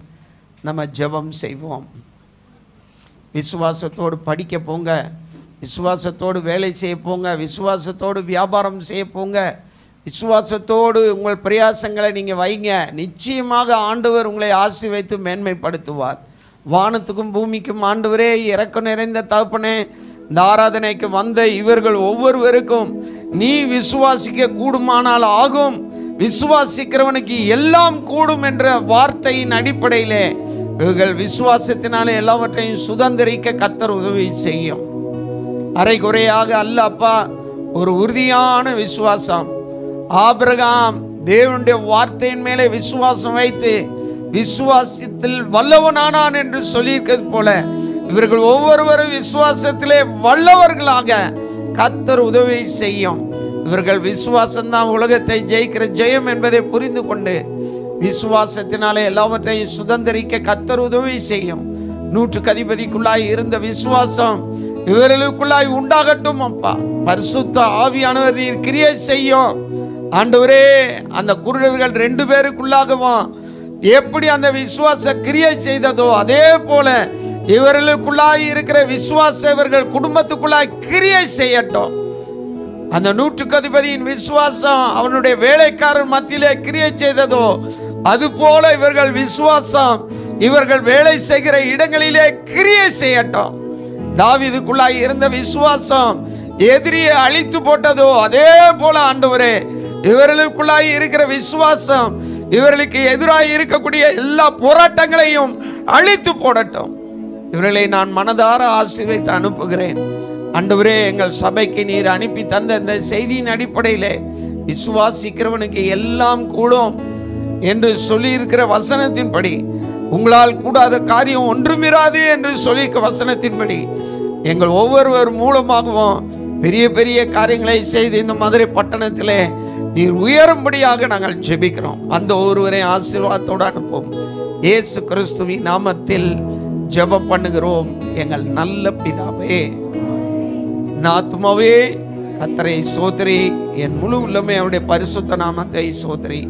நம்ம ஜபம் செய்வோம் விசுவாசத்தோடு படிக்க போங்க விசுவாசத்தோடு வேலை செய்ய போங்க விசுவாசத்தோடு வியாபாரம் செய்ய போங்க விசுவாசத்தோடு உங்கள் பிரயாசங்களை நீங்கள் வைங்க நிச்சயமாக ஆண்டவர் உங்களை ஆசி வைத்து மேன்மைப்படுத்துவார் வானத்துக்கும் பூமிக்கும் ஆண்டவரே இறக்கம் நிறைந்த தகப்பனே இந்த ஆராதனைக்கு வந்த இவர்கள் ஒவ்வொருவருக்கும் நீ விசுவாசிக்க கூடுமானால் ஆகும் விசுவாசிக்கிறவனுக்கு எல்லாம் கூடும் என்ற வார்த்தையின் அடிப்படையிலே இவர்கள் விசுவாசத்தினாலே எல்லாவற்றையும் சுதந்திரிக்க கத்தர் உதவி செய்யும் அரை குறையாக அல்ல அப்பா ஒரு உறுதியான விசுவாசம் ஆபிரகாம் தேவனுடைய வார்த்தையின் மேலே விசுவாசம் வைத்து விசுவாசத்தில் வல்லவனானான் என்று சொல்லியிருக்கிறது போல இவர்கள் ஒவ்வொருவரும் விசுவாசத்திலே வல்லவர்களாக கத்தர் உதவி செய்யும் இவர்கள் விசுவாசம் தான் உலகத்தை ஜெயிக்கிற ஜெயம் என்பதை புரிந்து கொண்டு விசுவாசத்தினாலே எல்லாவற்றையும் சுதந்திரிக்க கத்தர் உதவி செய்யும் நூற்று கதிபதிக்குள்ளாய் இருந்த விசுவாசம் இவர்களுக்குள்ளாய் உண்டாகட்டும் அப்பா பரிசுத்த ஆவியானவர் நீர் கிரியை செய்யும் ஆண்டவரே அந்த குருடர்கள் ரெண்டு பேருக்குள்ளாகவும் எப்படி அந்த விசுவாச கிரியை செய்ததோ அதே போல இவர்களுக்குள்ளாய் இருக்கிற விசுவாச இவர்கள் குடும்பத்துக்குள்ளாய் கிரியை செய்யட்டும் அந்த நூற்றுக்கு அதிபதியின் விசுவாசம் அவனுடைய வேலைக்காரன் மத்தியிலே கிரியை செய்ததோ அது போல இவர்கள் விசுவாசம் இவர்கள் வேலை செய்கிற இடங்களிலே கிரியை செய்யட்டும் தாவிதுக்குள்ளாய் இருந்த விசுவாசம் எதிரியை அழித்து போட்டதோ அதே போல ஆண்டவரே இவர்களுக்குள்ளாய் இருக்கிற விசுவாசம் இவர்களுக்கு எதிராக இருக்கக்கூடிய எல்லா போராட்டங்களையும் அழித்து போடட்டும் இவர்களை நான் மனதார ஆசீர்வைத்து அனுப்புகிறேன் அன்றுவரே எங்கள் சபைக்கு நீர் அனுப்பி தந்த இந்த செய்தியின் அடிப்படையிலே விசுவாசிக்கிறவனுக்கு எல்லாம் கூடும் என்று சொல்லியிருக்கிற வசனத்தின்படி உங்களால் கூடாத காரியம் ஒன்றுமிராது என்று சொல்லியிருக்க வசனத்தின்படி எங்கள் ஒவ்வொருவர் மூலமாகவும் பெரிய பெரிய காரியங்களை செய்து இந்த மதுரை பட்டணத்திலே நீர் உயரும்படியாக நாங்கள் ஜெபிக்கிறோம் அந்த ஒருவரை ஆசீர்வாதத்தோடு அனுப்போம் இயேசு கிறிஸ்துவின் நாமத்தில் ஜெபம் பண்ணுகிறோம் எங்கள் நல்ல பிதாவே நாத்துமாவே கத்தரை சோதரி என் முழு உள்ளமே அவருடைய பரிசுத்த நாமத்தை சோதரி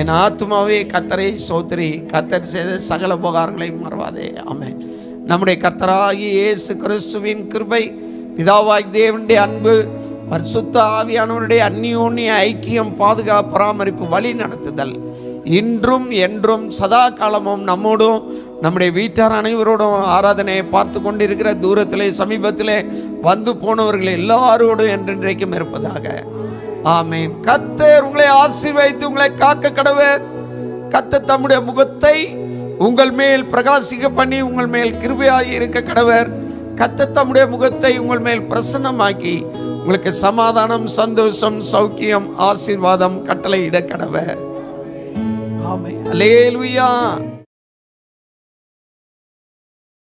என் ஆத்மாவே கத்தரை சோதரி கத்தர் செய்த சகல உபகாரங்களை மறவாதே ஆமே நம்முடைய கர்த்தராகி இயேசு கிறிஸ்துவின் கிருபை பிதாவாய் தேவனுடைய அன்பு பரிசுத்த ஆவியானவருடைய அந்நியோன்னிய ஐக்கியம் பாதுகாப்பு பராமரிப்பு வழி நடத்துதல் இன்றும் என்றும் சதா காலமும் நம்மோடும் நம்முடைய வீட்டார் அனைவரோடும் ஆராதனையை பார்த்து கொண்டிருக்கிற தூரத்திலே சமீபத்திலே வந்து போனவர்கள் எல்லாரோடும் என்றென்றைக்கும் இருப்பதாக ஆமேன் கத்தர் உங்களை ஆசீர்வைத்து உங்களை காக்க கடவர் கத்த தம்முடைய முகத்தை உங்கள் மேல் பிரகாசிக்க பண்ணி உங்கள் மேல் கிருபையாகி இருக்க கடவர் கத்த தம்முடைய முகத்தை உங்கள் மேல் பிரசன்னமாக்கி உங்களுக்கு சமாதானம் சந்தோஷம் சௌக்கியம் ஆசீர்வாதம் கட்டளை இட கடவர் ஆமே அலேலுயா